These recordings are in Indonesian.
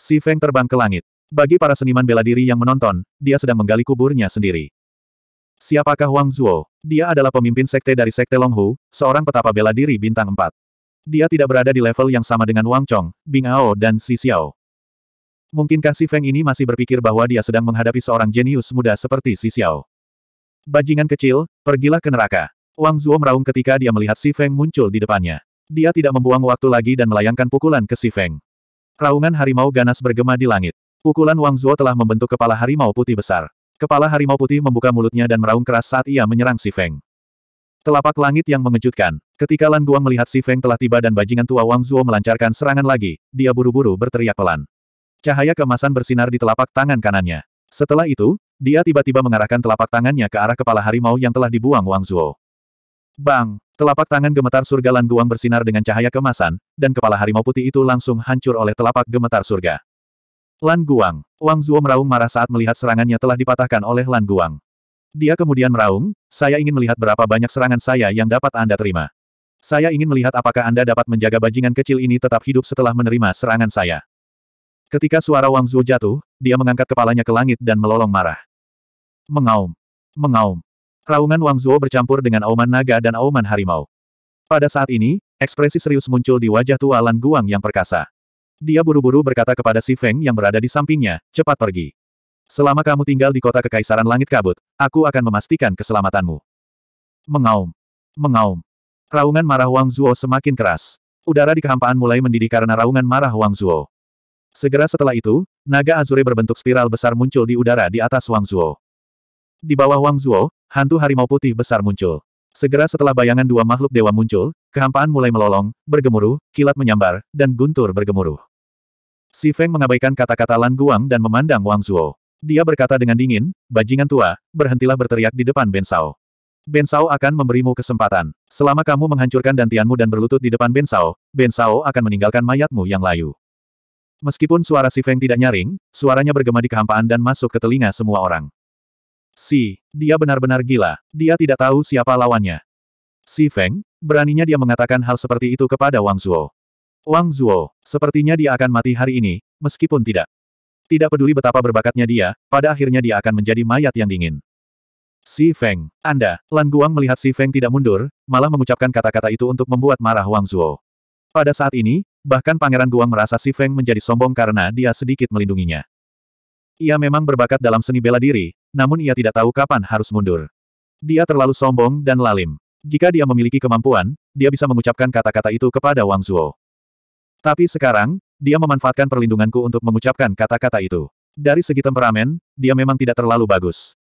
Si Feng terbang ke langit. Bagi para seniman bela diri yang menonton, dia sedang menggali kuburnya sendiri. Siapakah Wang Zhuo? Dia adalah pemimpin sekte dari sekte Longhu, seorang petapa bela diri bintang 4. Dia tidak berada di level yang sama dengan Wang Chong, Bing Ao dan Si Xiao. Mungkinkah si Feng ini masih berpikir bahwa dia sedang menghadapi seorang jenius muda seperti Si Xiao? Bajingan kecil, pergilah ke neraka. Wang Zhuo meraung ketika dia melihat Si Feng muncul di depannya. Dia tidak membuang waktu lagi dan melayangkan pukulan ke Si Feng. Raungan harimau ganas bergema di langit. Pukulan Wang Zuo telah membentuk kepala harimau putih besar. Kepala harimau putih membuka mulutnya dan meraung keras saat ia menyerang Si Feng. Telapak langit yang mengejutkan. Ketika Lan Guang melihat Si Feng telah tiba dan bajingan tua Wang Zuo melancarkan serangan lagi, dia buru-buru berteriak pelan. Cahaya kemasan bersinar di telapak tangan kanannya. Setelah itu, dia tiba-tiba mengarahkan telapak tangannya ke arah kepala harimau yang telah dibuang Wang Zuo. Bang! Telapak tangan gemetar surga Langguang bersinar dengan cahaya kemasan, dan kepala harimau putih itu langsung hancur oleh telapak gemetar surga. Langguang, Guang, Wang Zuo meraung marah saat melihat serangannya telah dipatahkan oleh Langguang. Dia kemudian meraung, saya ingin melihat berapa banyak serangan saya yang dapat Anda terima. Saya ingin melihat apakah Anda dapat menjaga bajingan kecil ini tetap hidup setelah menerima serangan saya. Ketika suara Wang Zuo jatuh, dia mengangkat kepalanya ke langit dan melolong marah. Mengaum. Mengaum. Raungan Wang Zuo bercampur dengan auman naga dan auman harimau. Pada saat ini, ekspresi serius muncul di wajah tua Lan Guang yang perkasa. Dia buru-buru berkata kepada Si Feng yang berada di sampingnya, cepat pergi. Selama kamu tinggal di kota Kekaisaran Langit Kabut, aku akan memastikan keselamatanmu. Mengaum. Mengaum. Raungan marah Wang Zuo semakin keras. Udara di kehampaan mulai mendidih karena raungan marah Wang Zuo. Segera setelah itu, naga Azure berbentuk spiral besar muncul di udara di atas Wang Zuo. Di bawah Wang Zuo, hantu harimau putih besar muncul. Segera setelah bayangan dua makhluk dewa muncul, kehampaan mulai melolong, bergemuruh, kilat menyambar, dan guntur bergemuruh. Si Feng mengabaikan kata-kata Lan Guang dan memandang Wang Zuo. Dia berkata dengan dingin, bajingan tua, berhentilah berteriak di depan Ben Sao. Ben Sao akan memberimu kesempatan. Selama kamu menghancurkan dantianmu dan berlutut di depan Ben Sao, Ben Sao akan meninggalkan mayatmu yang layu. Meskipun suara Si Feng tidak nyaring, suaranya bergema di kehampaan dan masuk ke telinga semua orang. Si, dia benar-benar gila. Dia tidak tahu siapa lawannya. Si Feng, beraninya dia mengatakan hal seperti itu kepada Wang Zuo. Wang Zuo, sepertinya dia akan mati hari ini, meskipun tidak. Tidak peduli betapa berbakatnya dia, pada akhirnya dia akan menjadi mayat yang dingin. Si Feng, Anda, Lan Guang melihat Si Feng tidak mundur, malah mengucapkan kata-kata itu untuk membuat marah Wang Zuo. Pada saat ini, bahkan Pangeran Guang merasa Si Feng menjadi sombong karena dia sedikit melindunginya. Ia memang berbakat dalam seni bela diri, namun ia tidak tahu kapan harus mundur. Dia terlalu sombong dan lalim. Jika dia memiliki kemampuan, dia bisa mengucapkan kata-kata itu kepada Wang Zuo. Tapi sekarang, dia memanfaatkan perlindunganku untuk mengucapkan kata-kata itu. Dari segi temperamen, dia memang tidak terlalu bagus.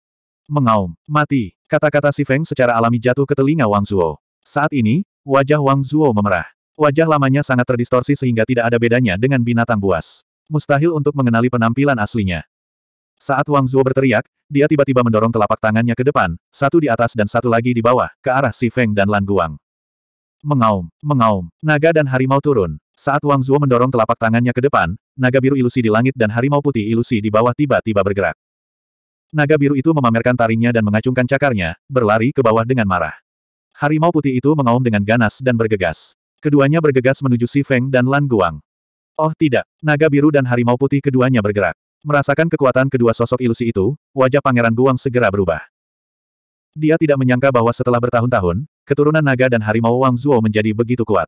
Mengaum, mati, kata-kata si Feng secara alami jatuh ke telinga Wang Zuo. Saat ini, wajah Wang Zuo memerah. Wajah lamanya sangat terdistorsi sehingga tidak ada bedanya dengan binatang buas. Mustahil untuk mengenali penampilan aslinya. Saat Wang Zhuo berteriak, dia tiba-tiba mendorong telapak tangannya ke depan, satu di atas dan satu lagi di bawah, ke arah Si Feng dan Lan Guang. Mengaum, mengaum, naga dan harimau turun. Saat Wang Zhuo mendorong telapak tangannya ke depan, naga biru ilusi di langit dan harimau putih ilusi di bawah tiba-tiba bergerak. Naga biru itu memamerkan taringnya dan mengacungkan cakarnya, berlari ke bawah dengan marah. Harimau putih itu mengaum dengan ganas dan bergegas. Keduanya bergegas menuju Si Feng dan Lan Guang. Oh tidak, naga biru dan harimau putih keduanya bergerak. Merasakan kekuatan kedua sosok ilusi itu, wajah Pangeran Guang segera berubah. Dia tidak menyangka bahwa setelah bertahun-tahun, keturunan naga dan harimau Wang Zhuo menjadi begitu kuat.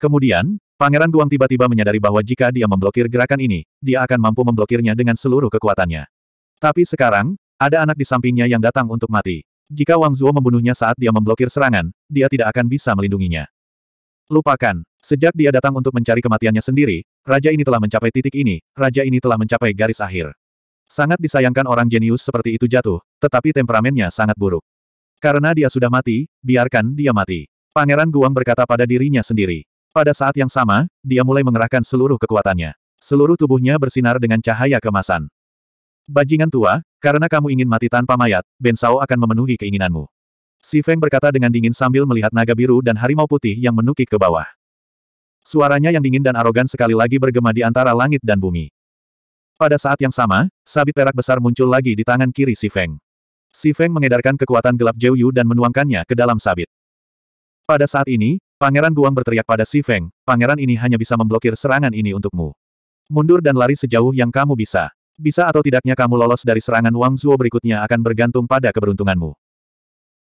Kemudian, Pangeran Guang tiba-tiba menyadari bahwa jika dia memblokir gerakan ini, dia akan mampu memblokirnya dengan seluruh kekuatannya. Tapi sekarang, ada anak di sampingnya yang datang untuk mati. Jika Wang Zhuo membunuhnya saat dia memblokir serangan, dia tidak akan bisa melindunginya. Lupakan. Sejak dia datang untuk mencari kematiannya sendiri, raja ini telah mencapai titik ini, raja ini telah mencapai garis akhir. Sangat disayangkan orang jenius seperti itu jatuh, tetapi temperamennya sangat buruk. Karena dia sudah mati, biarkan dia mati. Pangeran Guang berkata pada dirinya sendiri. Pada saat yang sama, dia mulai mengerahkan seluruh kekuatannya. Seluruh tubuhnya bersinar dengan cahaya kemasan. Bajingan tua, karena kamu ingin mati tanpa mayat, Ben Sao akan memenuhi keinginanmu. Si Feng berkata dengan dingin sambil melihat naga biru dan harimau putih yang menukik ke bawah. Suaranya yang dingin dan arogan sekali lagi bergema di antara langit dan bumi. Pada saat yang sama, sabit perak besar muncul lagi di tangan kiri Si Feng. Si Feng mengedarkan kekuatan gelap Zhou Yu dan menuangkannya ke dalam sabit. Pada saat ini, Pangeran Guang berteriak pada Si Feng, pangeran ini hanya bisa memblokir serangan ini untukmu. Mundur dan lari sejauh yang kamu bisa. Bisa atau tidaknya kamu lolos dari serangan Wang Zuo berikutnya akan bergantung pada keberuntunganmu.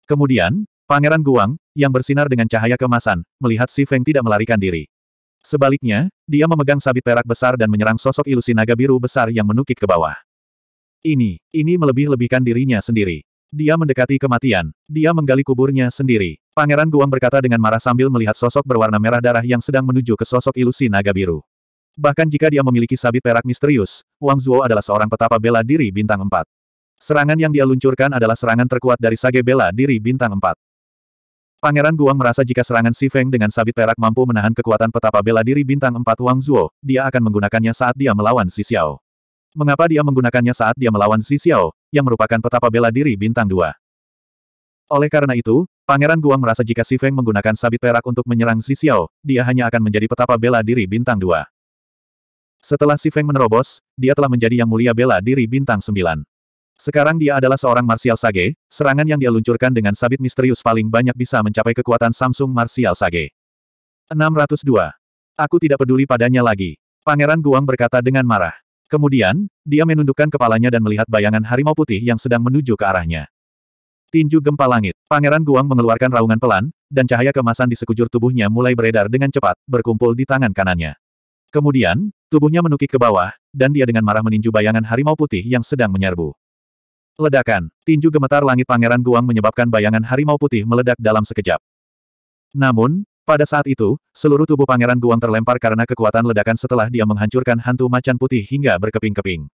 Kemudian, Pangeran Guang, yang bersinar dengan cahaya kemasan, melihat Si Feng tidak melarikan diri. Sebaliknya, dia memegang sabit perak besar dan menyerang sosok ilusi naga biru besar yang menukik ke bawah. Ini, ini melebih-lebihkan dirinya sendiri. Dia mendekati kematian. Dia menggali kuburnya sendiri. Pangeran Guang berkata dengan marah sambil melihat sosok berwarna merah darah yang sedang menuju ke sosok ilusi naga biru. Bahkan jika dia memiliki sabit perak misterius, Wang Zuo adalah seorang petapa bela diri bintang 4. Serangan yang dia luncurkan adalah serangan terkuat dari Sage Bela Diri Bintang 4. Pangeran Guang merasa jika serangan Si Feng dengan sabit perak mampu menahan kekuatan petapa bela diri bintang 4 Wang Zuo, dia akan menggunakannya saat dia melawan Si Xiao. Mengapa dia menggunakannya saat dia melawan Si Xiao, yang merupakan petapa bela diri bintang 2? Oleh karena itu, Pangeran Guang merasa jika Si Feng menggunakan sabit perak untuk menyerang Si Xiao, dia hanya akan menjadi petapa bela diri bintang 2. Setelah Si Feng menerobos, dia telah menjadi yang mulia bela diri bintang 9. Sekarang dia adalah seorang Martial Sage, serangan yang dia luncurkan dengan sabit misterius paling banyak bisa mencapai kekuatan Samsung Martial Sage. 602. Aku tidak peduli padanya lagi. Pangeran Guang berkata dengan marah. Kemudian, dia menundukkan kepalanya dan melihat bayangan harimau putih yang sedang menuju ke arahnya. Tinju gempa langit. Pangeran Guang mengeluarkan raungan pelan, dan cahaya kemasan di sekujur tubuhnya mulai beredar dengan cepat, berkumpul di tangan kanannya. Kemudian, tubuhnya menukik ke bawah, dan dia dengan marah meninju bayangan harimau putih yang sedang menyerbu. Ledakan, tinju gemetar langit Pangeran Guang menyebabkan bayangan harimau putih meledak dalam sekejap. Namun, pada saat itu, seluruh tubuh Pangeran Guang terlempar karena kekuatan ledakan setelah dia menghancurkan hantu macan putih hingga berkeping-keping.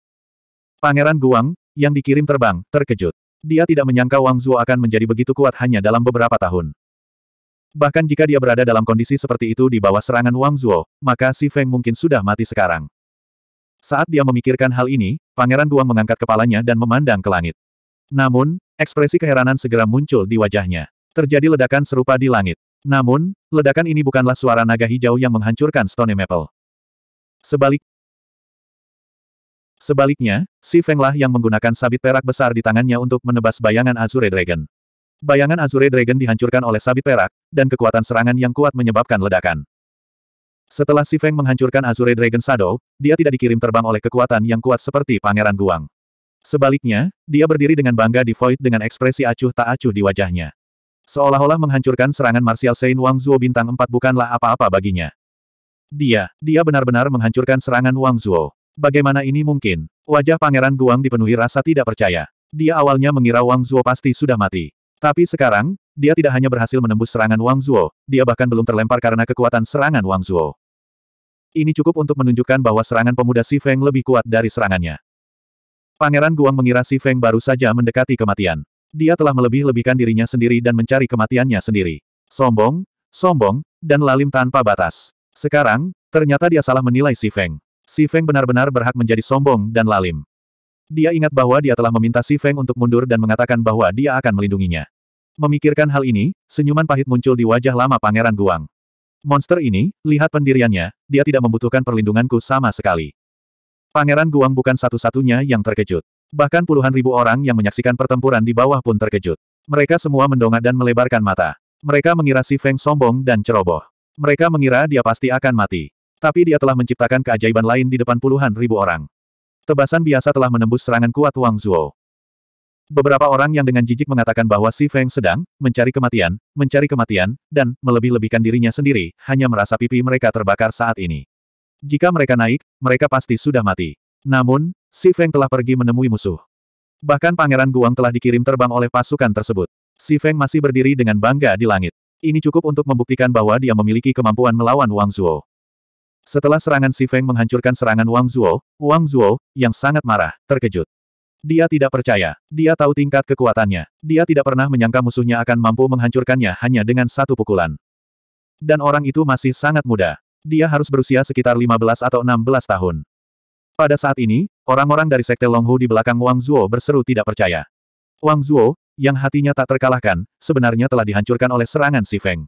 Pangeran Guang, yang dikirim terbang, terkejut. Dia tidak menyangka Wang Zhuo akan menjadi begitu kuat hanya dalam beberapa tahun. Bahkan jika dia berada dalam kondisi seperti itu di bawah serangan Wang Zhuo, maka Si Feng mungkin sudah mati sekarang. Saat dia memikirkan hal ini, Pangeran Guang mengangkat kepalanya dan memandang ke langit. Namun, ekspresi keheranan segera muncul di wajahnya. Terjadi ledakan serupa di langit. Namun, ledakan ini bukanlah suara naga hijau yang menghancurkan Stone Maple. Sebalik, Sebaliknya, si Fenglah yang menggunakan sabit perak besar di tangannya untuk menebas bayangan Azure Dragon. Bayangan Azure Dragon dihancurkan oleh sabit perak, dan kekuatan serangan yang kuat menyebabkan ledakan. Setelah Si Feng menghancurkan Azure Dragon Shadow, dia tidak dikirim terbang oleh kekuatan yang kuat seperti Pangeran Guang. Sebaliknya, dia berdiri dengan bangga di Void dengan ekspresi acuh tak acuh di wajahnya. Seolah-olah menghancurkan serangan Martial Saint Wang Zuo bintang 4 bukanlah apa-apa baginya. Dia, dia benar-benar menghancurkan serangan Wang Zuo. Bagaimana ini mungkin? Wajah Pangeran Guang dipenuhi rasa tidak percaya. Dia awalnya mengira Wang Zuo pasti sudah mati. Tapi sekarang, dia tidak hanya berhasil menembus serangan Wang Zuo, dia bahkan belum terlempar karena kekuatan serangan Wang Zuo. Ini cukup untuk menunjukkan bahwa serangan pemuda Si Feng lebih kuat dari serangannya. Pangeran Guang mengira Si Feng baru saja mendekati kematian. Dia telah melebih-lebihkan dirinya sendiri dan mencari kematiannya sendiri. Sombong, sombong, dan lalim tanpa batas. Sekarang, ternyata dia salah menilai Si Feng. Si Feng benar-benar berhak menjadi sombong dan lalim. Dia ingat bahwa dia telah meminta Si Feng untuk mundur dan mengatakan bahwa dia akan melindunginya. Memikirkan hal ini, senyuman pahit muncul di wajah lama Pangeran Guang. Monster ini, lihat pendiriannya, dia tidak membutuhkan perlindunganku sama sekali. Pangeran Guang bukan satu-satunya yang terkejut. Bahkan puluhan ribu orang yang menyaksikan pertempuran di bawah pun terkejut. Mereka semua mendongak dan melebarkan mata. Mereka mengira si Feng sombong dan ceroboh. Mereka mengira dia pasti akan mati. Tapi dia telah menciptakan keajaiban lain di depan puluhan ribu orang. Tebasan biasa telah menembus serangan kuat Wang Zhuo. Beberapa orang yang dengan jijik mengatakan bahwa Si Feng sedang mencari kematian, mencari kematian, dan melebih-lebihkan dirinya sendiri, hanya merasa pipi mereka terbakar saat ini. Jika mereka naik, mereka pasti sudah mati. Namun, Si Feng telah pergi menemui musuh. Bahkan Pangeran Guang telah dikirim terbang oleh pasukan tersebut. Si Feng masih berdiri dengan bangga di langit. Ini cukup untuk membuktikan bahwa dia memiliki kemampuan melawan Wang Zuo. Setelah serangan Si Feng menghancurkan serangan Wang Zuo, Wang Zuo, yang sangat marah, terkejut. Dia tidak percaya. Dia tahu tingkat kekuatannya. Dia tidak pernah menyangka musuhnya akan mampu menghancurkannya hanya dengan satu pukulan. Dan orang itu masih sangat muda. Dia harus berusia sekitar 15 atau 16 tahun. Pada saat ini, orang-orang dari Sekte Longhu di belakang Wang Zuo berseru tidak percaya. Wang Zuo, yang hatinya tak terkalahkan, sebenarnya telah dihancurkan oleh serangan Si Feng.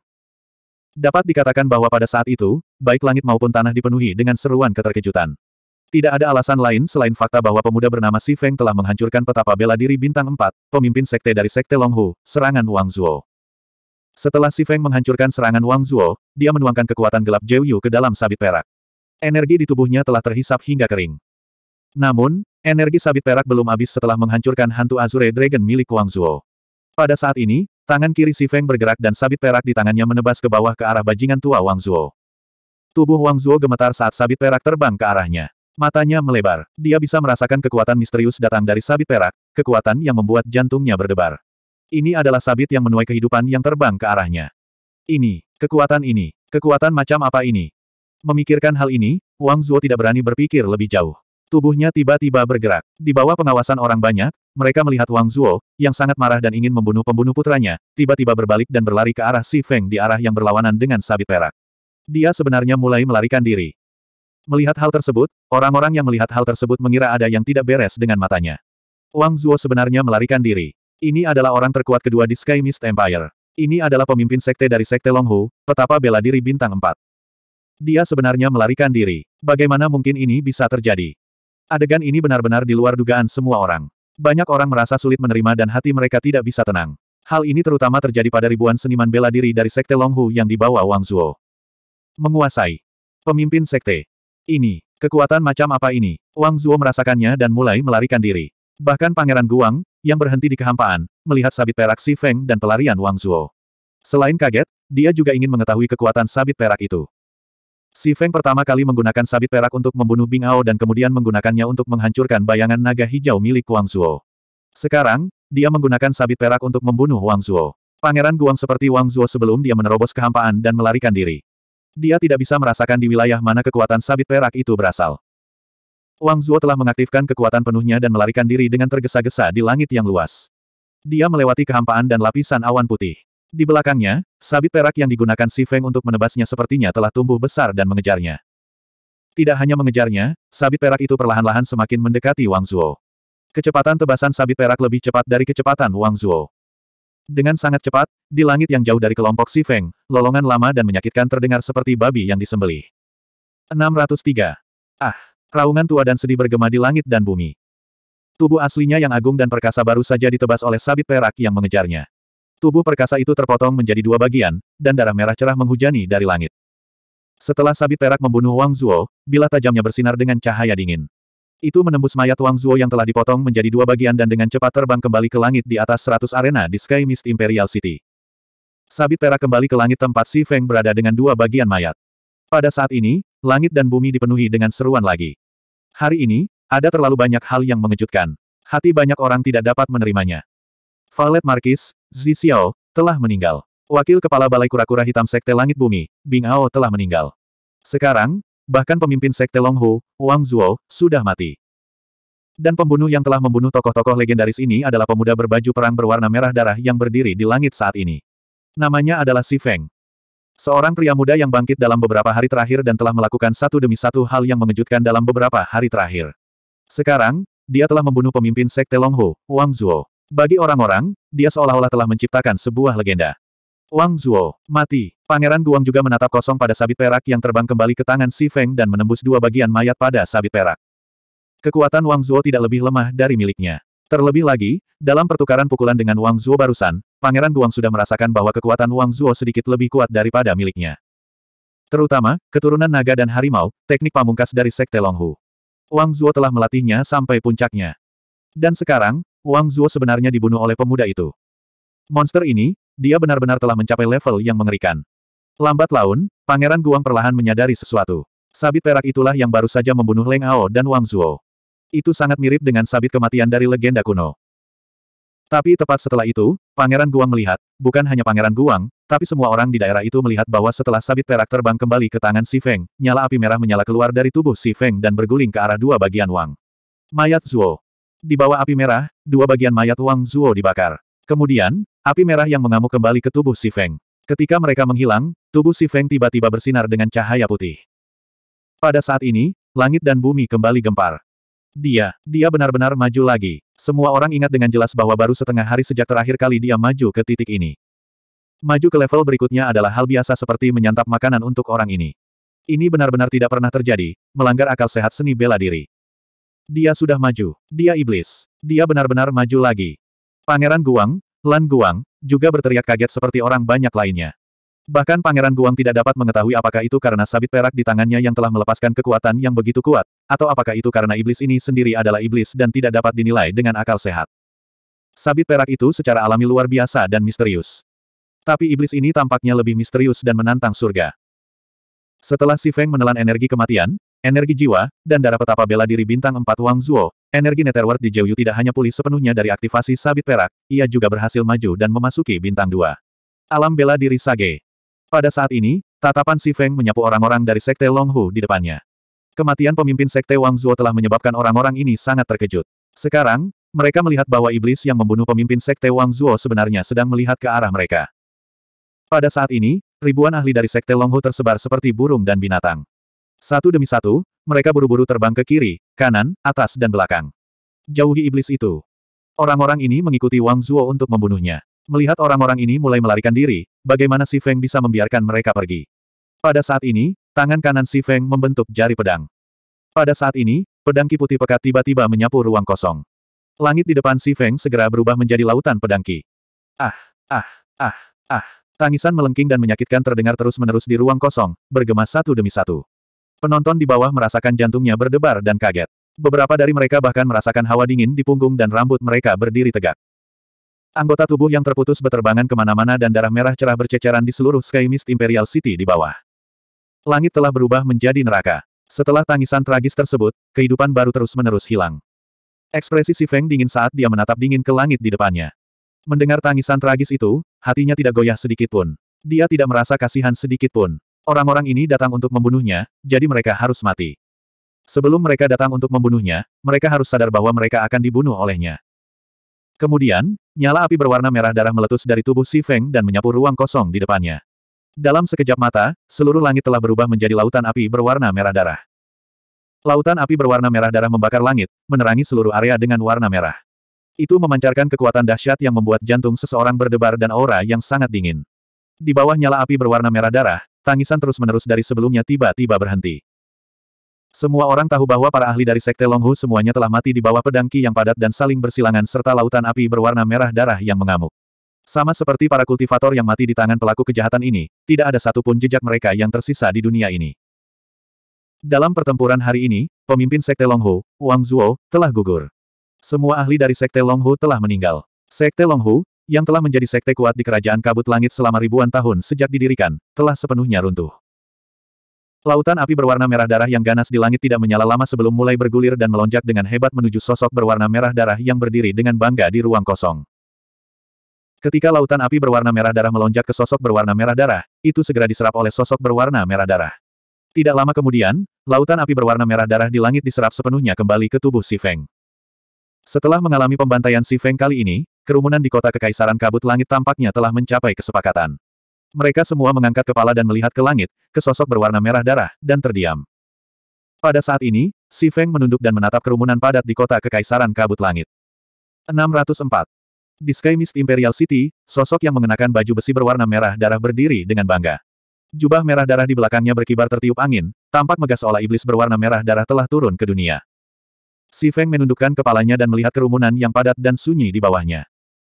Dapat dikatakan bahwa pada saat itu, baik langit maupun tanah dipenuhi dengan seruan keterkejutan. Tidak ada alasan lain selain fakta bahwa pemuda bernama Si Feng telah menghancurkan petapa bela diri bintang 4, pemimpin sekte dari sekte Longhu, serangan Wang Zhuo. Setelah Si Feng menghancurkan serangan Wang Zhuo, dia menuangkan kekuatan gelap Jiu Yu ke dalam sabit perak. Energi di tubuhnya telah terhisap hingga kering. Namun, energi sabit perak belum habis setelah menghancurkan hantu Azure Dragon milik Wang Zhuo. Pada saat ini, tangan kiri Si Feng bergerak dan sabit perak di tangannya menebas ke bawah ke arah bajingan tua Wang Zhuo. Tubuh Wang Zhuo gemetar saat sabit perak terbang ke arahnya. Matanya melebar. Dia bisa merasakan kekuatan misterius datang dari sabit perak, kekuatan yang membuat jantungnya berdebar. Ini adalah sabit yang menuai kehidupan yang terbang ke arahnya. Ini, kekuatan ini, kekuatan macam apa ini? Memikirkan hal ini, Wang Zuo tidak berani berpikir lebih jauh. Tubuhnya tiba-tiba bergerak. Di bawah pengawasan orang banyak, mereka melihat Wang Zuo, yang sangat marah dan ingin membunuh pembunuh putranya, tiba-tiba berbalik dan berlari ke arah Si Feng di arah yang berlawanan dengan sabit perak. Dia sebenarnya mulai melarikan diri. Melihat hal tersebut, orang-orang yang melihat hal tersebut mengira ada yang tidak beres dengan matanya. Wang Zuo sebenarnya melarikan diri. Ini adalah orang terkuat kedua di Sky Mist Empire. Ini adalah pemimpin sekte dari sekte Longhu, petapa bela diri bintang 4. Dia sebenarnya melarikan diri. Bagaimana mungkin ini bisa terjadi? Adegan ini benar-benar di luar dugaan semua orang. Banyak orang merasa sulit menerima dan hati mereka tidak bisa tenang. Hal ini terutama terjadi pada ribuan seniman bela diri dari sekte Longhu yang dibawa Wang Zuo. Menguasai. Pemimpin sekte. Ini, kekuatan macam apa ini? Wang Zuo merasakannya dan mulai melarikan diri. Bahkan Pangeran Guang, yang berhenti di kehampaan, melihat sabit perak Si Feng dan pelarian Wang Zuo. Selain kaget, dia juga ingin mengetahui kekuatan sabit perak itu. Si Feng pertama kali menggunakan sabit perak untuk membunuh Bing Ao dan kemudian menggunakannya untuk menghancurkan bayangan naga hijau milik Wang Zuo. Sekarang, dia menggunakan sabit perak untuk membunuh Wang Zuo. Pangeran Guang seperti Wang Zuo sebelum dia menerobos kehampaan dan melarikan diri. Dia tidak bisa merasakan di wilayah mana kekuatan sabit perak itu berasal. Wang Zuo telah mengaktifkan kekuatan penuhnya dan melarikan diri dengan tergesa-gesa di langit yang luas. Dia melewati kehampaan dan lapisan awan putih. Di belakangnya, sabit perak yang digunakan Si Feng untuk menebasnya sepertinya telah tumbuh besar dan mengejarnya. Tidak hanya mengejarnya, sabit perak itu perlahan-lahan semakin mendekati Wang Zuo. Kecepatan tebasan sabit perak lebih cepat dari kecepatan Wang Zuo. Dengan sangat cepat, di langit yang jauh dari kelompok Si Feng, lolongan lama dan menyakitkan terdengar seperti babi yang disembelih. 603. Ah! Raungan tua dan sedih bergema di langit dan bumi. Tubuh aslinya yang agung dan perkasa baru saja ditebas oleh sabit perak yang mengejarnya. Tubuh perkasa itu terpotong menjadi dua bagian, dan darah merah cerah menghujani dari langit. Setelah sabit perak membunuh Wang Zuo, bila tajamnya bersinar dengan cahaya dingin. Itu menembus mayat Wang Zuo yang telah dipotong menjadi dua bagian dan dengan cepat terbang kembali ke langit di atas 100 arena di Sky Mist Imperial City. Sabit perak kembali ke langit tempat Si Feng berada dengan dua bagian mayat. Pada saat ini, langit dan bumi dipenuhi dengan seruan lagi. Hari ini, ada terlalu banyak hal yang mengejutkan. Hati banyak orang tidak dapat menerimanya. Valet Markis, Zi Xiao, telah meninggal. Wakil Kepala Balai Kura-Kura Hitam Sekte Langit Bumi, Bing Ao telah meninggal. Sekarang, bahkan pemimpin sekte Longhu, Wang Zhuo, sudah mati. Dan pembunuh yang telah membunuh tokoh-tokoh legendaris ini adalah pemuda berbaju perang berwarna merah darah yang berdiri di langit saat ini. Namanya adalah Si Feng. Seorang pria muda yang bangkit dalam beberapa hari terakhir dan telah melakukan satu demi satu hal yang mengejutkan dalam beberapa hari terakhir. Sekarang, dia telah membunuh pemimpin sekte Longhu, Wang Zhuo. Bagi orang-orang, dia seolah-olah telah menciptakan sebuah legenda. Wang Zuo, mati. Pangeran Guang juga menatap kosong pada sabit perak yang terbang kembali ke tangan Si Feng dan menembus dua bagian mayat pada sabit perak. Kekuatan Wang Zuo tidak lebih lemah dari miliknya. Terlebih lagi, dalam pertukaran pukulan dengan Wang Zuo barusan, Pangeran Guang sudah merasakan bahwa kekuatan Wang Zuo sedikit lebih kuat daripada miliknya. Terutama, keturunan naga dan harimau, teknik pamungkas dari Sekte Longhu. Wang Zuo telah melatihnya sampai puncaknya. Dan sekarang, Wang Zuo sebenarnya dibunuh oleh pemuda itu. Monster ini, dia benar-benar telah mencapai level yang mengerikan. Lambat laun, Pangeran Guang perlahan menyadari sesuatu. Sabit perak itulah yang baru saja membunuh Leng Ao dan Wang Zuo. Itu sangat mirip dengan sabit kematian dari legenda kuno. Tapi tepat setelah itu, Pangeran Guang melihat, bukan hanya Pangeran Guang, tapi semua orang di daerah itu melihat bahwa setelah sabit perak terbang kembali ke tangan Si Feng, nyala api merah menyala keluar dari tubuh Si Feng dan berguling ke arah dua bagian Wang. Mayat Zuo. Di bawah api merah, dua bagian mayat Wang Zuo dibakar. Kemudian, Api merah yang mengamuk kembali ke tubuh Si Feng. Ketika mereka menghilang, tubuh Si Feng tiba-tiba bersinar dengan cahaya putih. Pada saat ini, langit dan bumi kembali gempar. Dia, dia benar-benar maju lagi. Semua orang ingat dengan jelas bahwa baru setengah hari sejak terakhir kali dia maju ke titik ini. Maju ke level berikutnya adalah hal biasa seperti menyantap makanan untuk orang ini. Ini benar-benar tidak pernah terjadi, melanggar akal sehat seni bela diri. Dia sudah maju. Dia iblis. Dia benar-benar maju lagi. Pangeran Guang, Lan Guang, juga berteriak kaget seperti orang banyak lainnya. Bahkan Pangeran Guang tidak dapat mengetahui apakah itu karena sabit perak di tangannya yang telah melepaskan kekuatan yang begitu kuat, atau apakah itu karena iblis ini sendiri adalah iblis dan tidak dapat dinilai dengan akal sehat. Sabit perak itu secara alami luar biasa dan misterius. Tapi iblis ini tampaknya lebih misterius dan menantang surga. Setelah Si Feng menelan energi kematian, energi jiwa, dan darah petapa bela diri bintang 4 Wang Zuo, energi netherworld di Jiu Yu tidak hanya pulih sepenuhnya dari aktivasi sabit perak, ia juga berhasil maju dan memasuki bintang 2. Alam bela diri Sage. Pada saat ini, tatapan Si Feng menyapu orang-orang dari Sekte Longhu di depannya. Kematian pemimpin Sekte Wang Zuo telah menyebabkan orang-orang ini sangat terkejut. Sekarang, mereka melihat bahwa iblis yang membunuh pemimpin Sekte Wang Zuo sebenarnya sedang melihat ke arah mereka. Pada saat ini, Ribuan ahli dari Sekte Longho tersebar seperti burung dan binatang. Satu demi satu, mereka buru-buru terbang ke kiri, kanan, atas dan belakang. Jauhi iblis itu. Orang-orang ini mengikuti Wang Zuo untuk membunuhnya. Melihat orang-orang ini mulai melarikan diri, bagaimana Si Feng bisa membiarkan mereka pergi? Pada saat ini, tangan kanan Si Feng membentuk jari pedang. Pada saat ini, pedang ki putih pekat tiba-tiba menyapu ruang kosong. Langit di depan Si Feng segera berubah menjadi lautan pedang ki. Ah, ah, ah, ah. Tangisan melengking dan menyakitkan terdengar terus-menerus di ruang kosong, bergema satu demi satu. Penonton di bawah merasakan jantungnya berdebar dan kaget. Beberapa dari mereka bahkan merasakan hawa dingin di punggung dan rambut mereka berdiri tegak. Anggota tubuh yang terputus beterbangan kemana-mana dan darah merah cerah berceceran di seluruh Sky Mist Imperial City di bawah. Langit telah berubah menjadi neraka. Setelah tangisan tragis tersebut, kehidupan baru terus-menerus hilang. Ekspresi Si Feng dingin saat dia menatap dingin ke langit di depannya. Mendengar tangisan tragis itu, hatinya tidak goyah sedikitpun. Dia tidak merasa kasihan sedikitpun. Orang-orang ini datang untuk membunuhnya, jadi mereka harus mati. Sebelum mereka datang untuk membunuhnya, mereka harus sadar bahwa mereka akan dibunuh olehnya. Kemudian, nyala api berwarna merah darah meletus dari tubuh Si Feng dan menyapu ruang kosong di depannya. Dalam sekejap mata, seluruh langit telah berubah menjadi lautan api berwarna merah darah. Lautan api berwarna merah darah membakar langit, menerangi seluruh area dengan warna merah. Itu memancarkan kekuatan dahsyat yang membuat jantung seseorang berdebar dan aura yang sangat dingin. Di bawah nyala api berwarna merah darah, tangisan terus-menerus dari sebelumnya tiba-tiba berhenti. Semua orang tahu bahwa para ahli dari Sekte Longhu semuanya telah mati di bawah pedangki yang padat dan saling bersilangan serta lautan api berwarna merah darah yang mengamuk. Sama seperti para kultivator yang mati di tangan pelaku kejahatan ini, tidak ada satupun jejak mereka yang tersisa di dunia ini. Dalam pertempuran hari ini, pemimpin Sekte Longhu, Wang Zuo, telah gugur. Semua ahli dari Sekte Longhu telah meninggal. Sekte Longhu, yang telah menjadi sekte kuat di Kerajaan Kabut Langit selama ribuan tahun sejak didirikan, telah sepenuhnya runtuh. Lautan api berwarna merah darah yang ganas di langit tidak menyala lama sebelum mulai bergulir dan melonjak dengan hebat menuju sosok berwarna merah darah yang berdiri dengan bangga di ruang kosong. Ketika lautan api berwarna merah darah melonjak ke sosok berwarna merah darah, itu segera diserap oleh sosok berwarna merah darah. Tidak lama kemudian, lautan api berwarna merah darah di langit diserap sepenuhnya kembali ke tubuh Si Feng. Setelah mengalami pembantaian Si Feng kali ini, kerumunan di kota Kekaisaran Kabut Langit tampaknya telah mencapai kesepakatan. Mereka semua mengangkat kepala dan melihat ke langit, ke sosok berwarna merah darah, dan terdiam. Pada saat ini, Si Feng menunduk dan menatap kerumunan padat di kota Kekaisaran Kabut Langit. 604. Di Sky Mist Imperial City, sosok yang mengenakan baju besi berwarna merah darah berdiri dengan bangga. Jubah merah darah di belakangnya berkibar tertiup angin, tampak megah seolah iblis berwarna merah darah telah turun ke dunia. Si Feng menundukkan kepalanya dan melihat kerumunan yang padat dan sunyi di bawahnya.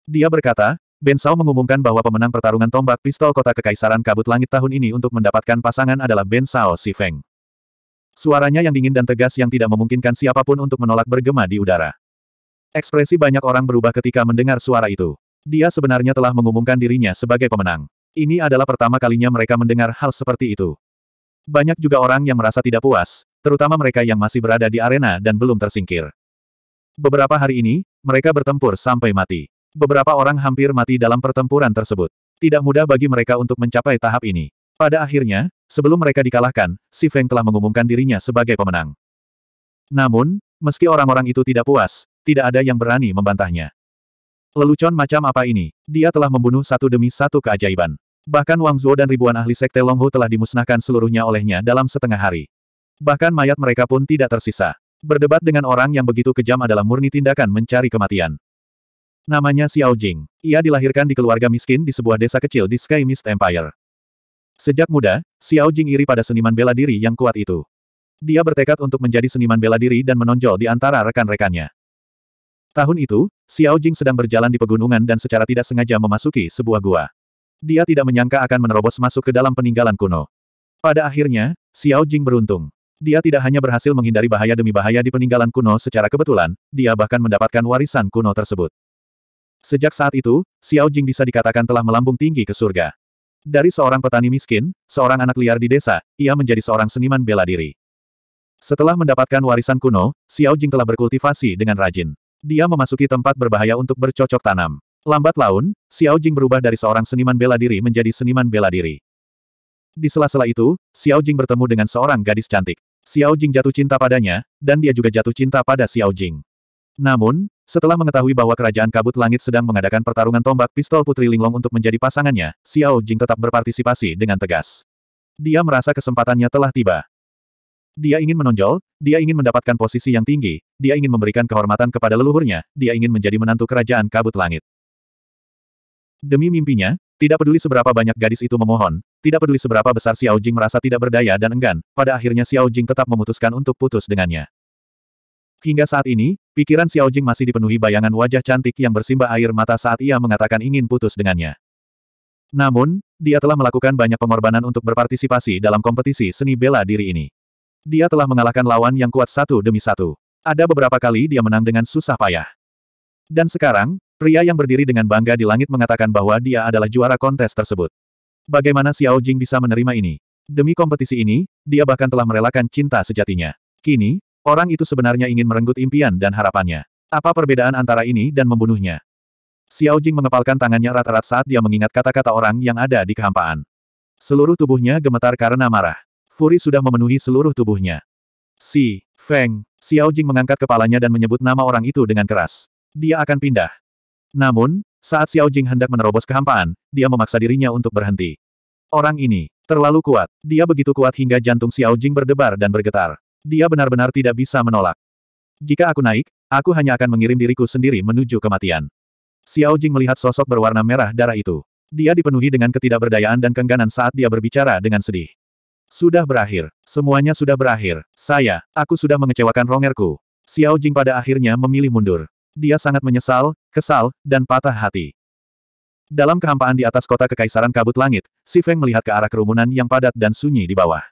Dia berkata, Ben Shao mengumumkan bahwa pemenang pertarungan tombak pistol kota Kekaisaran Kabut Langit tahun ini untuk mendapatkan pasangan adalah Ben Shao Si Feng. Suaranya yang dingin dan tegas yang tidak memungkinkan siapapun untuk menolak bergema di udara. Ekspresi banyak orang berubah ketika mendengar suara itu. Dia sebenarnya telah mengumumkan dirinya sebagai pemenang. Ini adalah pertama kalinya mereka mendengar hal seperti itu. Banyak juga orang yang merasa tidak puas, terutama mereka yang masih berada di arena dan belum tersingkir. Beberapa hari ini, mereka bertempur sampai mati. Beberapa orang hampir mati dalam pertempuran tersebut. Tidak mudah bagi mereka untuk mencapai tahap ini. Pada akhirnya, sebelum mereka dikalahkan, Si Feng telah mengumumkan dirinya sebagai pemenang. Namun, meski orang-orang itu tidak puas, tidak ada yang berani membantahnya. Lelucon macam apa ini? Dia telah membunuh satu demi satu keajaiban. Bahkan Wang Zhuo dan ribuan ahli Sekte Longhu telah dimusnahkan seluruhnya olehnya dalam setengah hari. Bahkan mayat mereka pun tidak tersisa. Berdebat dengan orang yang begitu kejam adalah murni tindakan mencari kematian. Namanya Xiao Jing. Ia dilahirkan di keluarga miskin di sebuah desa kecil di Sky Mist Empire. Sejak muda, Xiao Jing iri pada seniman bela diri yang kuat itu. Dia bertekad untuk menjadi seniman bela diri dan menonjol di antara rekan-rekannya. Tahun itu, Xiao Jing sedang berjalan di pegunungan dan secara tidak sengaja memasuki sebuah gua. Dia tidak menyangka akan menerobos masuk ke dalam peninggalan kuno. Pada akhirnya, Xiao Jing beruntung. Dia tidak hanya berhasil menghindari bahaya demi bahaya di peninggalan kuno secara kebetulan, dia bahkan mendapatkan warisan kuno tersebut. Sejak saat itu, Xiao Jing bisa dikatakan telah melambung tinggi ke surga. Dari seorang petani miskin, seorang anak liar di desa, ia menjadi seorang seniman bela diri. Setelah mendapatkan warisan kuno, Xiao Jing telah berkultivasi dengan rajin. Dia memasuki tempat berbahaya untuk bercocok tanam. Lambat laun, Xiao Jing berubah dari seorang seniman bela diri menjadi seniman bela diri. Di sela-sela itu, Xiao Jing bertemu dengan seorang gadis cantik. Xiao Jing jatuh cinta padanya, dan dia juga jatuh cinta pada Xiao Jing. Namun, setelah mengetahui bahwa kerajaan kabut langit sedang mengadakan pertarungan tombak pistol Putri Linglong untuk menjadi pasangannya, Xiao Jing tetap berpartisipasi dengan tegas. Dia merasa kesempatannya telah tiba. Dia ingin menonjol, dia ingin mendapatkan posisi yang tinggi, dia ingin memberikan kehormatan kepada leluhurnya, dia ingin menjadi menantu kerajaan kabut langit. Demi mimpinya, tidak peduli seberapa banyak gadis itu memohon, tidak peduli seberapa besar Xiao Jing merasa tidak berdaya dan enggan, pada akhirnya Xiao Jing tetap memutuskan untuk putus dengannya. Hingga saat ini, pikiran Xiao Jing masih dipenuhi bayangan wajah cantik yang bersimba air mata saat ia mengatakan ingin putus dengannya. Namun, dia telah melakukan banyak pengorbanan untuk berpartisipasi dalam kompetisi seni bela diri ini. Dia telah mengalahkan lawan yang kuat satu demi satu. Ada beberapa kali dia menang dengan susah payah. Dan sekarang, Pria yang berdiri dengan bangga di langit mengatakan bahwa dia adalah juara kontes tersebut. Bagaimana Xiao Jing bisa menerima ini? Demi kompetisi ini, dia bahkan telah merelakan cinta sejatinya. Kini, orang itu sebenarnya ingin merenggut impian dan harapannya. Apa perbedaan antara ini dan membunuhnya? Xiao Jing mengepalkan tangannya rata-rata saat dia mengingat kata-kata orang yang ada di kehampaan. Seluruh tubuhnya gemetar karena marah. Furi sudah memenuhi seluruh tubuhnya. Si, Feng, Xiao Jing mengangkat kepalanya dan menyebut nama orang itu dengan keras. Dia akan pindah. Namun, saat Xiao Jing hendak menerobos kehampaan, dia memaksa dirinya untuk berhenti. Orang ini, terlalu kuat. Dia begitu kuat hingga jantung Xiao Jing berdebar dan bergetar. Dia benar-benar tidak bisa menolak. Jika aku naik, aku hanya akan mengirim diriku sendiri menuju kematian. Xiao Jing melihat sosok berwarna merah darah itu. Dia dipenuhi dengan ketidakberdayaan dan kengganan saat dia berbicara dengan sedih. Sudah berakhir. Semuanya sudah berakhir. Saya, aku sudah mengecewakan Rongerku. Xiao Jing pada akhirnya memilih mundur. Dia sangat menyesal, kesal, dan patah hati. Dalam kehampaan di atas kota Kekaisaran Kabut Langit, Si Feng melihat ke arah kerumunan yang padat dan sunyi di bawah.